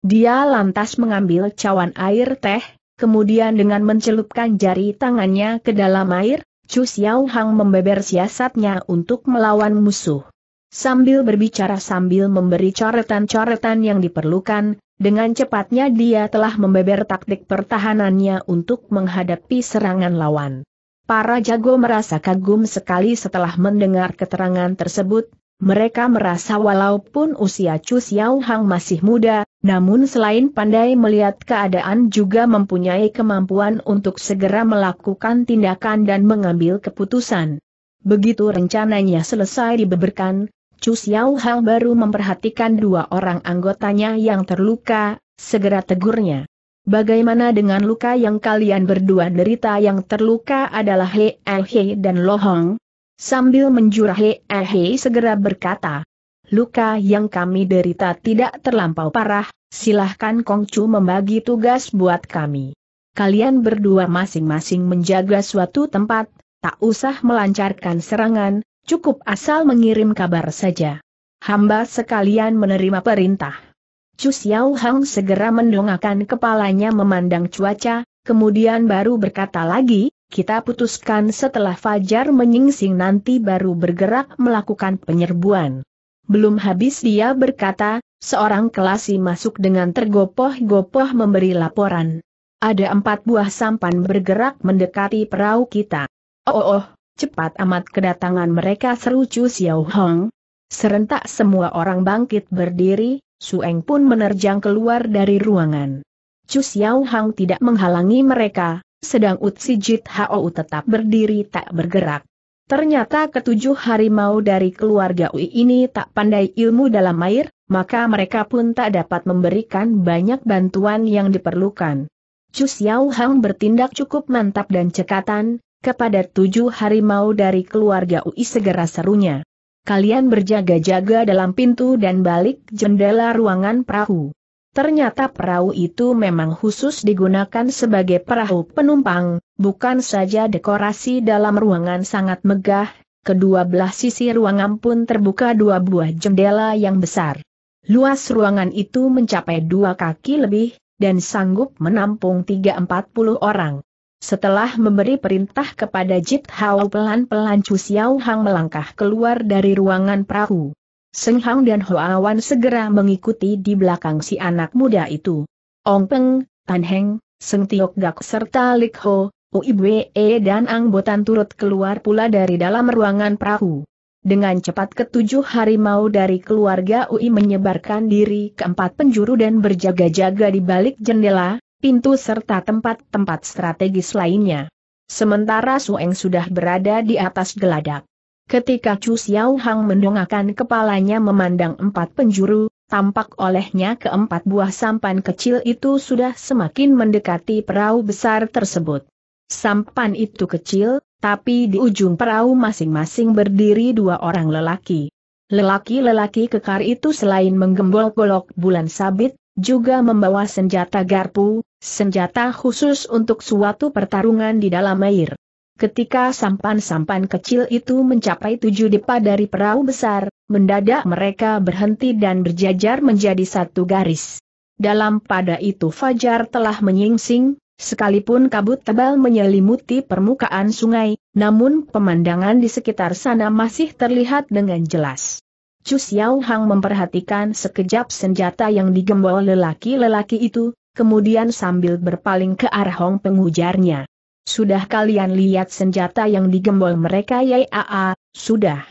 Dia lantas mengambil cawan air teh, kemudian dengan mencelupkan jari tangannya ke dalam air, Chu Xiao Hang membeber siasatnya untuk melawan musuh. Sambil berbicara sambil memberi coretan-coretan yang diperlukan, dengan cepatnya dia telah membeber taktik pertahanannya untuk menghadapi serangan lawan. Para jago merasa kagum sekali setelah mendengar keterangan tersebut, mereka merasa walaupun usia Chu Xiao Hang masih muda, namun selain pandai melihat keadaan juga mempunyai kemampuan untuk segera melakukan tindakan dan mengambil keputusan. Begitu rencananya selesai dibeberkan, Chu Xiao Hang baru memperhatikan dua orang anggotanya yang terluka, segera tegurnya. Bagaimana dengan luka yang kalian berdua derita yang terluka adalah He Hei eh, He dan Lohong? Sambil menjurah He Hei eh, He segera berkata, Luka yang kami derita tidak terlampau parah, silahkan Chu membagi tugas buat kami. Kalian berdua masing-masing menjaga suatu tempat, tak usah melancarkan serangan, cukup asal mengirim kabar saja. Hamba sekalian menerima perintah. Chu Xiao Hang segera mendongakkan kepalanya memandang cuaca, kemudian baru berkata lagi, kita putuskan setelah Fajar menyingsing nanti baru bergerak melakukan penyerbuan. Belum habis dia berkata, seorang kelasi masuk dengan tergopoh-gopoh memberi laporan. Ada empat buah sampan bergerak mendekati perahu kita. Oh, oh, oh cepat amat kedatangan mereka seru Chu Xiao Hong. Serentak semua orang bangkit berdiri, Sueng pun menerjang keluar dari ruangan. Chu Xiao Hang tidak menghalangi mereka, sedang Utsi Jit Hao tetap berdiri tak bergerak. Ternyata ketujuh harimau dari keluarga Ui ini tak pandai ilmu dalam air, maka mereka pun tak dapat memberikan banyak bantuan yang diperlukan. Chu Xiao Hang bertindak cukup mantap dan cekatan, kepada tujuh harimau dari keluarga Ui segera serunya kalian berjaga-jaga dalam pintu dan balik jendela ruangan perahu. Ternyata perahu itu memang khusus digunakan sebagai perahu penumpang, bukan saja dekorasi dalam ruangan sangat megah, kedua belah sisi ruangan pun terbuka dua buah jendela yang besar. Luas ruangan itu mencapai dua kaki lebih, dan sanggup menampung 340 orang. Setelah memberi perintah kepada Jit Hao pelan-pelan Chu Xiao Hang melangkah keluar dari ruangan perahu. Seng Hang dan Hoawan segera mengikuti di belakang si anak muda itu. Ong Peng, Tan Heng, Seng Tiok Gak serta Lik Ho, Uibwe e dan Ang Botan turut keluar pula dari dalam ruangan perahu. Dengan cepat ketujuh harimau dari keluarga UI menyebarkan diri ke empat penjuru dan berjaga-jaga di balik jendela, pintu serta tempat-tempat strategis lainnya. Sementara Sueng sudah berada di atas geladak. Ketika Chu Xiao Hang mendongakkan kepalanya memandang empat penjuru, tampak olehnya keempat buah sampan kecil itu sudah semakin mendekati perahu besar tersebut. Sampan itu kecil, tapi di ujung perahu masing-masing berdiri dua orang lelaki. Lelaki-lelaki kekar itu selain menggembol golok bulan sabit, juga membawa senjata garpu, Senjata khusus untuk suatu pertarungan di dalam air. Ketika sampan-sampan kecil itu mencapai tujuh depa dari perahu besar, mendadak mereka berhenti dan berjajar menjadi satu garis. Dalam pada itu Fajar telah menyingsing, Sekalipun kabut tebal menyelimuti permukaan sungai, namun pemandangan di sekitar sana masih terlihat dengan jelas. Chu Xiao Hang memperhatikan sekejap senjata yang digembol lelaki-lelaki itu, kemudian sambil berpaling ke arah Hong pengujarnya. Sudah kalian lihat senjata yang digembol mereka Ya, Aa, sudah.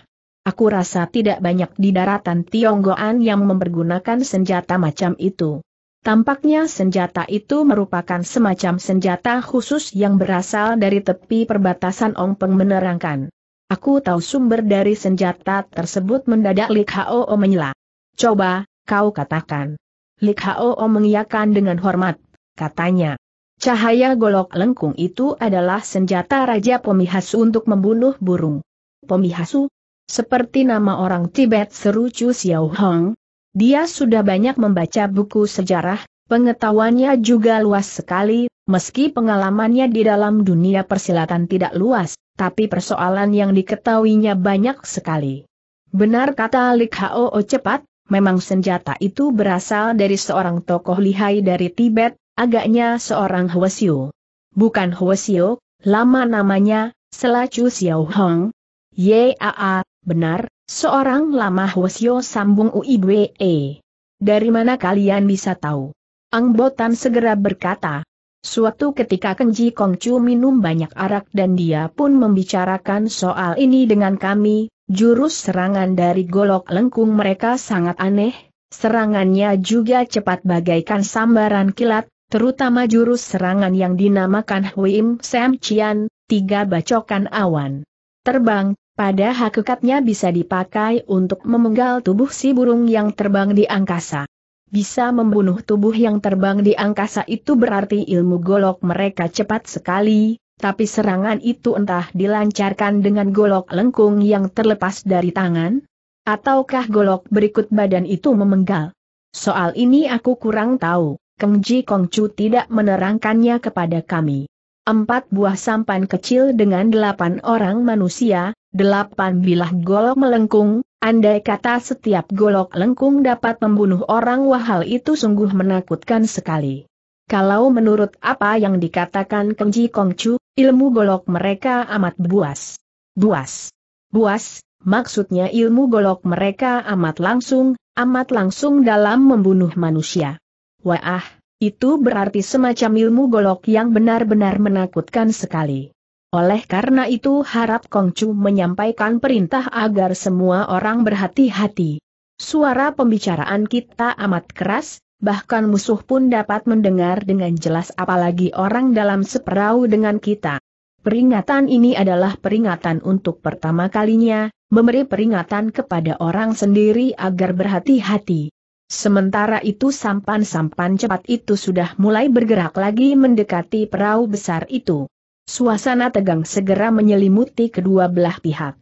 Aku rasa tidak banyak di daratan Tionggoan yang mempergunakan senjata macam itu. Tampaknya senjata itu merupakan semacam senjata khusus yang berasal dari tepi perbatasan Ong Peng menerangkan. Aku tahu sumber dari senjata tersebut mendadak Lik Hao menyela. Coba, kau katakan. Lik Hao mengiyakan dengan hormat. Katanya, cahaya golok lengkung itu adalah senjata Raja Pomihasu untuk membunuh burung. Pemihasu? Seperti nama orang Tibet seru Chu Xiao Hong. Dia sudah banyak membaca buku sejarah, pengetahuannya juga luas sekali, meski pengalamannya di dalam dunia persilatan tidak luas, tapi persoalan yang diketahuinya banyak sekali. Benar kata Lik Hao cepat, Memang senjata itu berasal dari seorang tokoh lihai dari Tibet, agaknya seorang Hwasyo. Bukan Hwasyo, lama namanya, Selacu Xiao Hong. Yaa, benar, seorang lama Hwasyo sambung Uibwe. E. Dari mana kalian bisa tahu? Angbotan segera berkata, Suatu ketika Kenji Kongcu minum banyak arak dan dia pun membicarakan soal ini dengan kami, Jurus serangan dari golok lengkung mereka sangat aneh, serangannya juga cepat bagaikan sambaran kilat, terutama jurus serangan yang dinamakan Huim Sam Chian, tiga bacokan awan. Terbang, pada hakikatnya bisa dipakai untuk memenggal tubuh si burung yang terbang di angkasa. Bisa membunuh tubuh yang terbang di angkasa itu berarti ilmu golok mereka cepat sekali, tapi serangan itu entah dilancarkan dengan golok lengkung yang terlepas dari tangan, ataukah golok berikut badan itu memenggal. Soal ini aku kurang tahu, Keng Ji Kong Chu tidak menerangkannya kepada kami. Empat buah sampan kecil dengan delapan orang manusia, delapan bilah golok melengkung, andai kata setiap golok lengkung dapat membunuh orang wahal itu sungguh menakutkan sekali. Kalau menurut apa yang dikatakan Kengji Kongcu, ilmu golok mereka amat buas. Buas. Buas, maksudnya ilmu golok mereka amat langsung, amat langsung dalam membunuh manusia. Wah, itu berarti semacam ilmu golok yang benar-benar menakutkan sekali. Oleh karena itu harap Kongcu menyampaikan perintah agar semua orang berhati-hati. Suara pembicaraan kita amat keras, bahkan musuh pun dapat mendengar dengan jelas apalagi orang dalam seperau dengan kita. Peringatan ini adalah peringatan untuk pertama kalinya, memberi peringatan kepada orang sendiri agar berhati-hati. Sementara itu sampan-sampan cepat itu sudah mulai bergerak lagi mendekati perahu besar itu. Suasana tegang segera menyelimuti kedua belah pihak.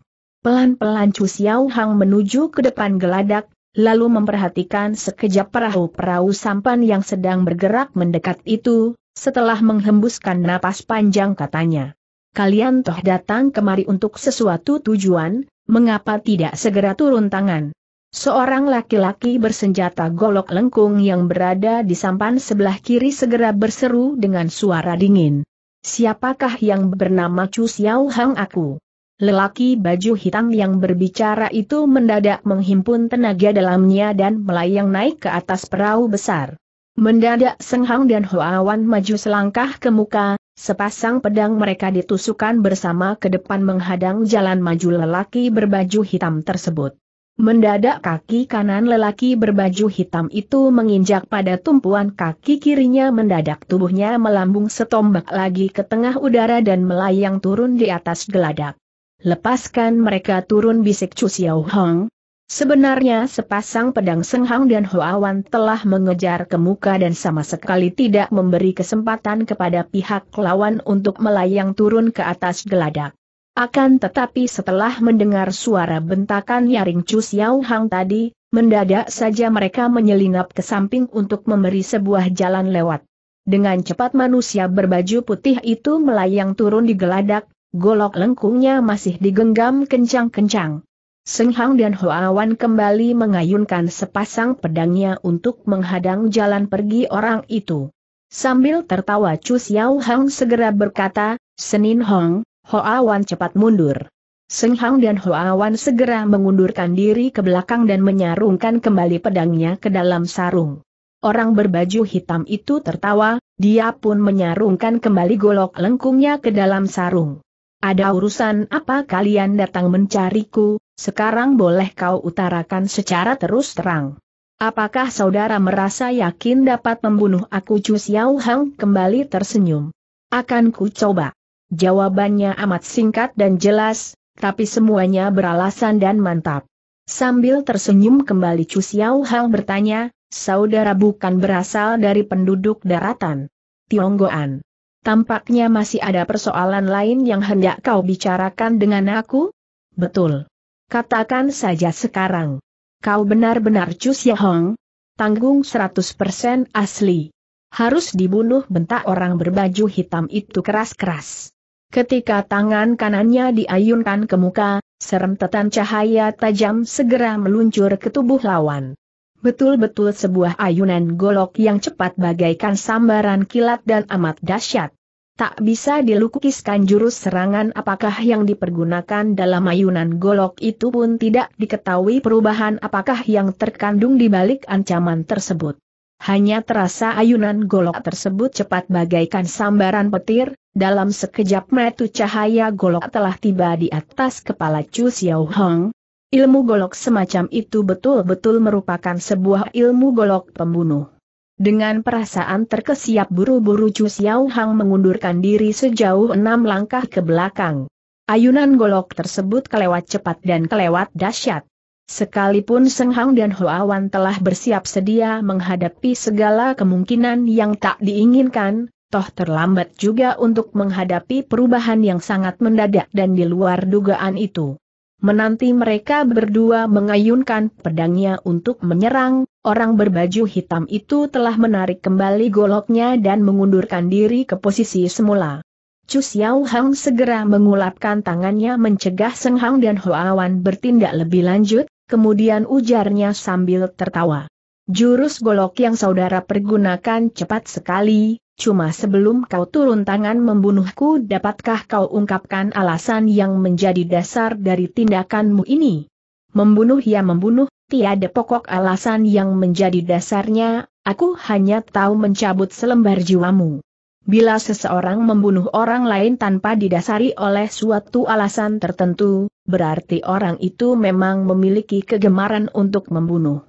Pelan-pelan Chu Hang menuju ke depan geladak, lalu memperhatikan sekejap perahu-perahu sampan yang sedang bergerak mendekat itu, setelah menghembuskan napas panjang katanya. Kalian toh datang kemari untuk sesuatu tujuan, mengapa tidak segera turun tangan? Seorang laki-laki bersenjata golok lengkung yang berada di sampan sebelah kiri segera berseru dengan suara dingin. Siapakah yang bernama Chu Xiao Hang aku? Lelaki baju hitam yang berbicara itu mendadak menghimpun tenaga dalamnya dan melayang naik ke atas perahu besar. Mendadak Seng dan Hoawan maju selangkah ke muka, sepasang pedang mereka ditusukkan bersama ke depan menghadang jalan maju lelaki berbaju hitam tersebut. Mendadak kaki kanan lelaki berbaju hitam itu menginjak pada tumpuan kaki kirinya mendadak tubuhnya melambung setombak lagi ke tengah udara dan melayang turun di atas geladak. Lepaskan mereka turun bisik Chu Xiao Hong. Sebenarnya sepasang pedang Senghang dan Hoawan telah mengejar ke muka dan sama sekali tidak memberi kesempatan kepada pihak lawan untuk melayang turun ke atas geladak. Akan tetapi setelah mendengar suara bentakan nyaring Chu Xiao Hang tadi, mendadak saja mereka menyelinap ke samping untuk memberi sebuah jalan lewat. Dengan cepat manusia berbaju putih itu melayang turun di geladak, golok lengkungnya masih digenggam kencang-kencang. Seng Hang dan Hoawan kembali mengayunkan sepasang pedangnya untuk menghadang jalan pergi orang itu. Sambil tertawa Chu Xiao Hang segera berkata, Senin Hong, Hoawan cepat mundur. Seng Hang dan Hoawan segera mengundurkan diri ke belakang dan menyarungkan kembali pedangnya ke dalam sarung. Orang berbaju hitam itu tertawa, dia pun menyarungkan kembali golok lengkungnya ke dalam sarung. Ada urusan apa kalian datang mencariku, sekarang boleh kau utarakan secara terus terang. Apakah saudara merasa yakin dapat membunuh aku Chu Xiao Hang kembali tersenyum? Akan ku coba. Jawabannya amat singkat dan jelas, tapi semuanya beralasan dan mantap. Sambil tersenyum kembali Chu Xiao Hang bertanya, saudara bukan berasal dari penduduk daratan. Tionggoan tampaknya masih ada persoalan lain yang hendak kau bicarakan dengan aku? Betul. Katakan saja sekarang. Kau benar-benar Cus Yahong? Tanggung 100% asli. Harus dibunuh bentak orang berbaju hitam itu keras-keras. Ketika tangan kanannya diayunkan ke muka, serem tetan cahaya tajam segera meluncur ke tubuh lawan. Betul-betul sebuah ayunan golok yang cepat bagaikan sambaran kilat dan amat dahsyat. Tak bisa dilukiskan jurus serangan apakah yang dipergunakan dalam ayunan golok itu pun tidak diketahui perubahan apakah yang terkandung di balik ancaman tersebut. Hanya terasa ayunan golok tersebut cepat bagaikan sambaran petir, dalam sekejap metu cahaya golok telah tiba di atas kepala Chu Xiao Hong. Ilmu golok semacam itu betul-betul merupakan sebuah ilmu golok pembunuh. Dengan perasaan terkesiap buru-buru Chu Xiao Hang mengundurkan diri sejauh enam langkah ke belakang. Ayunan golok tersebut kelewat cepat dan kelewat dahsyat. Sekalipun Seng Hang dan Hoawan telah bersiap sedia menghadapi segala kemungkinan yang tak diinginkan, toh terlambat juga untuk menghadapi perubahan yang sangat mendadak dan di luar dugaan itu. Menanti mereka berdua mengayunkan pedangnya untuk menyerang, orang berbaju hitam itu telah menarik kembali goloknya dan mengundurkan diri ke posisi semula. Chu Xiao Hang segera mengulapkan tangannya mencegah Seng Hang dan Hoawan bertindak lebih lanjut, kemudian ujarnya sambil tertawa. Jurus golok yang saudara pergunakan cepat sekali, Cuma sebelum kau turun tangan membunuhku dapatkah kau ungkapkan alasan yang menjadi dasar dari tindakanmu ini? Membunuh ya membunuh, tiada pokok alasan yang menjadi dasarnya, aku hanya tahu mencabut selembar jiwamu. Bila seseorang membunuh orang lain tanpa didasari oleh suatu alasan tertentu, berarti orang itu memang memiliki kegemaran untuk membunuh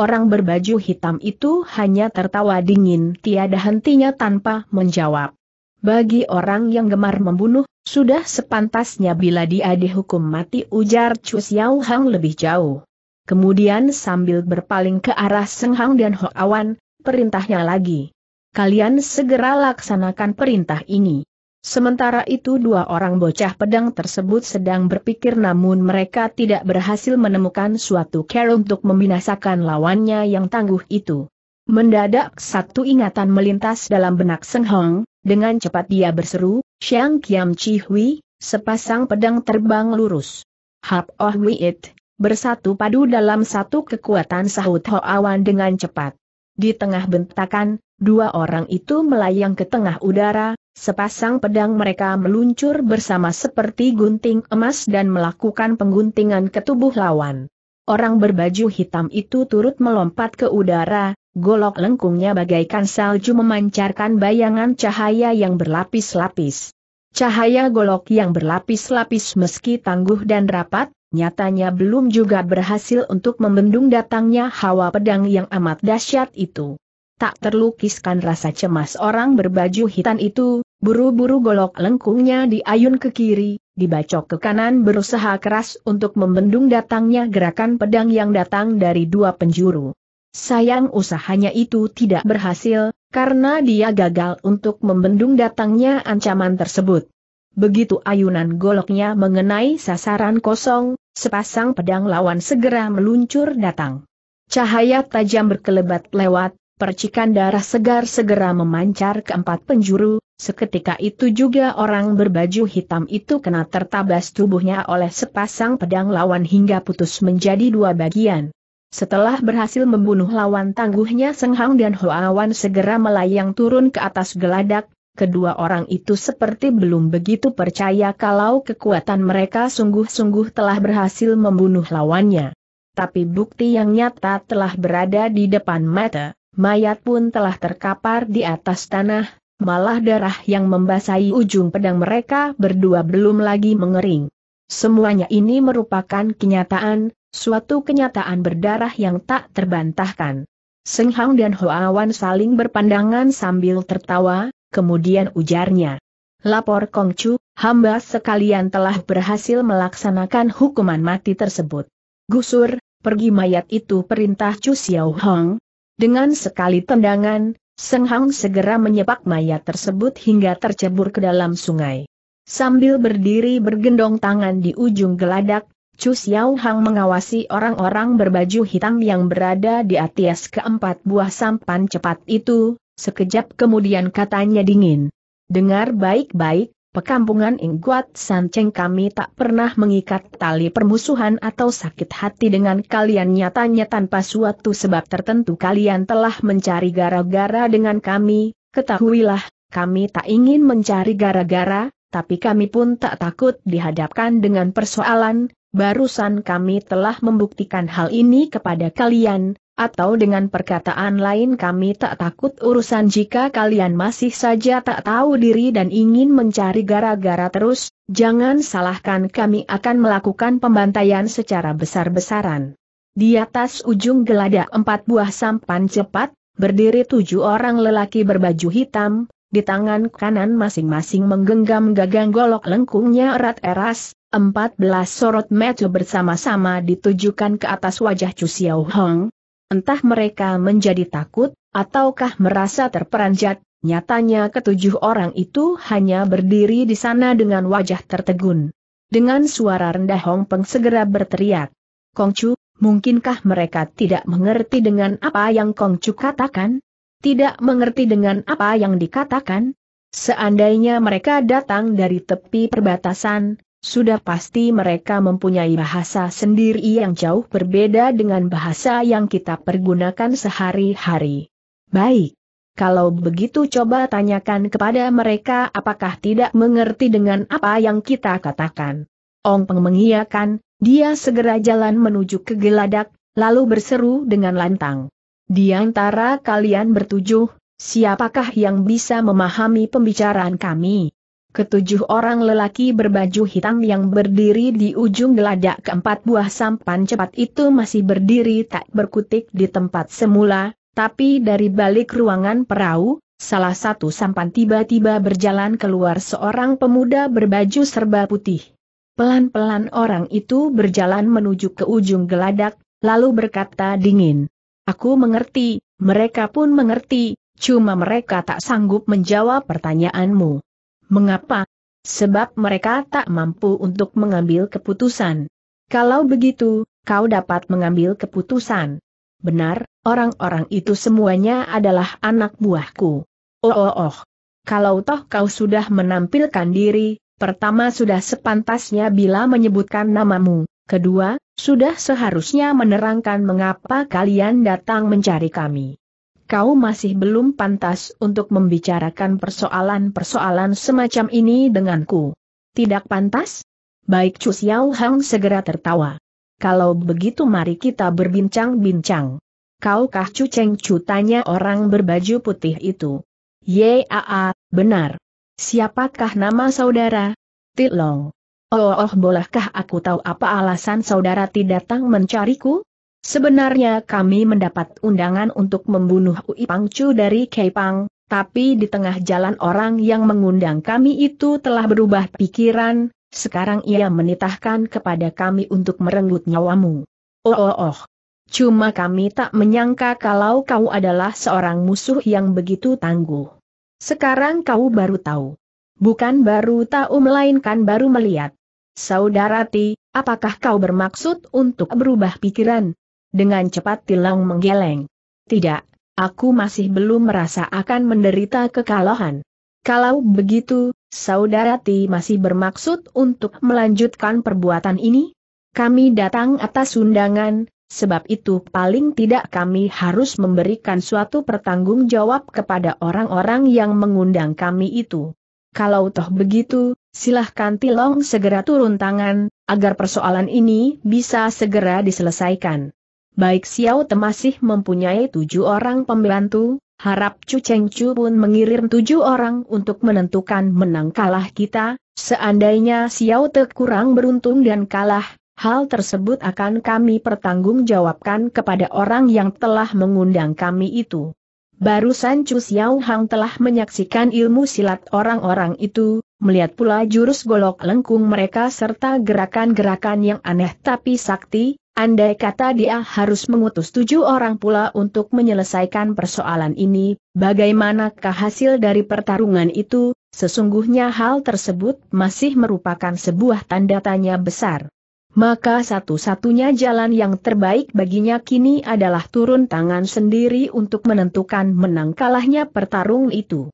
orang berbaju hitam itu hanya tertawa dingin tiada hentinya tanpa menjawab. Bagi orang yang gemar membunuh, sudah sepantasnya bila dia dihukum mati ujar Chu Xiao Hang lebih jauh. Kemudian sambil berpaling ke arah Seng Hang dan Ho Awan, perintahnya lagi. Kalian segera laksanakan perintah ini. Sementara itu dua orang bocah pedang tersebut sedang berpikir namun mereka tidak berhasil menemukan suatu cara untuk membinasakan lawannya yang tangguh itu. Mendadak satu ingatan melintas dalam benak Seng Hong, dengan cepat dia berseru, Xiang Kiam Chi Hui, sepasang pedang terbang lurus. Hap Oh Hui It, bersatu padu dalam satu kekuatan sahut Ho Awan dengan cepat. Di tengah bentakan, dua orang itu melayang ke tengah udara, Sepasang pedang mereka meluncur bersama seperti gunting emas dan melakukan pengguntingan ke tubuh lawan. Orang berbaju hitam itu turut melompat ke udara, golok lengkungnya bagaikan salju memancarkan bayangan cahaya yang berlapis-lapis. Cahaya golok yang berlapis-lapis meski tangguh dan rapat, nyatanya belum juga berhasil untuk membendung datangnya hawa pedang yang amat dahsyat itu tak terlukiskan rasa cemas orang berbaju hitam itu, buru-buru golok lengkungnya diayun ke kiri, dibacok ke kanan berusaha keras untuk membendung datangnya gerakan pedang yang datang dari dua penjuru. Sayang usahanya itu tidak berhasil, karena dia gagal untuk membendung datangnya ancaman tersebut. Begitu ayunan goloknya mengenai sasaran kosong, sepasang pedang lawan segera meluncur datang. Cahaya tajam berkelebat lewat, Percikan darah segar segera memancar ke empat penjuru, seketika itu juga orang berbaju hitam itu kena tertabas tubuhnya oleh sepasang pedang lawan hingga putus menjadi dua bagian. Setelah berhasil membunuh lawan tangguhnya Seng Hang dan Hoawan segera melayang turun ke atas geladak, kedua orang itu seperti belum begitu percaya kalau kekuatan mereka sungguh-sungguh telah berhasil membunuh lawannya. Tapi bukti yang nyata telah berada di depan mata. Mayat pun telah terkapar di atas tanah, malah darah yang membasahi ujung pedang mereka berdua belum lagi mengering. Semuanya ini merupakan kenyataan, suatu kenyataan berdarah yang tak terbantahkan. Seng Hang dan Hoawan saling berpandangan sambil tertawa, kemudian ujarnya. Lapor Kong Chu, hamba sekalian telah berhasil melaksanakan hukuman mati tersebut. Gusur, pergi mayat itu perintah Chu Xiao Hong, dengan sekali tendangan, Seng Hang segera menyepak mayat tersebut hingga tercebur ke dalam sungai. Sambil berdiri bergendong tangan di ujung geladak, Chu Xiao Hang mengawasi orang-orang berbaju hitam yang berada di atas keempat buah sampan cepat itu, sekejap kemudian katanya dingin. Dengar baik-baik, Pekampungan Ingguat Sanceng kami tak pernah mengikat tali permusuhan atau sakit hati dengan kalian nyatanya tanpa suatu sebab tertentu kalian telah mencari gara-gara dengan kami, ketahuilah, kami tak ingin mencari gara-gara, tapi kami pun tak takut dihadapkan dengan persoalan, barusan kami telah membuktikan hal ini kepada kalian, atau dengan perkataan lain kami tak takut urusan jika kalian masih saja tak tahu diri dan ingin mencari gara-gara terus, jangan salahkan kami akan melakukan pembantaian secara besar-besaran. Di atas ujung geladak empat buah sampan cepat, berdiri tujuh orang lelaki berbaju hitam, di tangan kanan masing-masing menggenggam gagang golok lengkungnya erat eras, empat belas sorot metu bersama-sama ditujukan ke atas wajah Cusiao Hong, Entah mereka menjadi takut, ataukah merasa terperanjat, nyatanya ketujuh orang itu hanya berdiri di sana dengan wajah tertegun. Dengan suara rendah Hong Peng segera berteriak. Kongcu, mungkinkah mereka tidak mengerti dengan apa yang Kongcu katakan? Tidak mengerti dengan apa yang dikatakan? Seandainya mereka datang dari tepi perbatasan, sudah pasti mereka mempunyai bahasa sendiri yang jauh berbeda dengan bahasa yang kita pergunakan sehari-hari. Baik. Kalau begitu coba tanyakan kepada mereka apakah tidak mengerti dengan apa yang kita katakan. Ong Peng mengiyakan, dia segera jalan menuju ke geladak, lalu berseru dengan lantang. Di antara kalian bertujuh, siapakah yang bisa memahami pembicaraan kami? Ketujuh orang lelaki berbaju hitam yang berdiri di ujung geladak keempat buah sampan cepat itu masih berdiri tak berkutik di tempat semula, tapi dari balik ruangan perahu, salah satu sampan tiba-tiba berjalan keluar seorang pemuda berbaju serba putih. Pelan-pelan orang itu berjalan menuju ke ujung geladak, lalu berkata dingin. Aku mengerti, mereka pun mengerti, cuma mereka tak sanggup menjawab pertanyaanmu. Mengapa? Sebab mereka tak mampu untuk mengambil keputusan. Kalau begitu, kau dapat mengambil keputusan. Benar, orang-orang itu semuanya adalah anak buahku. Oh oh oh. Kalau toh kau sudah menampilkan diri, pertama sudah sepantasnya bila menyebutkan namamu, kedua, sudah seharusnya menerangkan mengapa kalian datang mencari kami kau masih belum pantas untuk membicarakan persoalan-persoalan semacam ini denganku. Tidak pantas? Baik Chu Xiao Hang segera tertawa. Kalau begitu mari kita berbincang-bincang. Kaukah Chu Cheng Chu tanya orang berbaju putih itu? Yaa, benar. Siapakah nama saudara? Tilong. Oh, oh, bolehkah aku tahu apa alasan saudara tidak datang mencariku? Sebenarnya kami mendapat undangan untuk membunuh Ui Pangcu dari Kepang, tapi di tengah jalan orang yang mengundang kami itu telah berubah pikiran, sekarang ia menitahkan kepada kami untuk merenggut nyawamu. Oh oh oh. Cuma kami tak menyangka kalau kau adalah seorang musuh yang begitu tangguh. Sekarang kau baru tahu. Bukan baru tahu melainkan baru melihat. Saudara Ti, apakah kau bermaksud untuk berubah pikiran? Dengan cepat Tilang menggeleng. Tidak, aku masih belum merasa akan menderita kekalahan. Kalau begitu, Saudara Ti masih bermaksud untuk melanjutkan perbuatan ini? Kami datang atas undangan, sebab itu paling tidak kami harus memberikan suatu pertanggung jawab kepada orang-orang yang mengundang kami itu. Kalau toh begitu, silahkan Tilong segera turun tangan, agar persoalan ini bisa segera diselesaikan. Baik Xiao Te masih mempunyai tujuh orang pembantu, harap Chu Cheng Chu pun mengirim tujuh orang untuk menentukan menang kalah kita, seandainya Xiao Te kurang beruntung dan kalah, Hal tersebut akan kami pertanggungjawabkan kepada orang yang telah mengundang kami itu. Barusan Chu Xiao Hang telah menyaksikan ilmu silat orang-orang itu, melihat pula jurus golok lengkung mereka serta gerakan-gerakan yang aneh tapi sakti, Andai kata dia harus mengutus tujuh orang pula untuk menyelesaikan persoalan ini, bagaimanakah hasil dari pertarungan itu, sesungguhnya hal tersebut masih merupakan sebuah tanda tanya besar. Maka satu-satunya jalan yang terbaik baginya kini adalah turun tangan sendiri untuk menentukan menang kalahnya pertarung itu.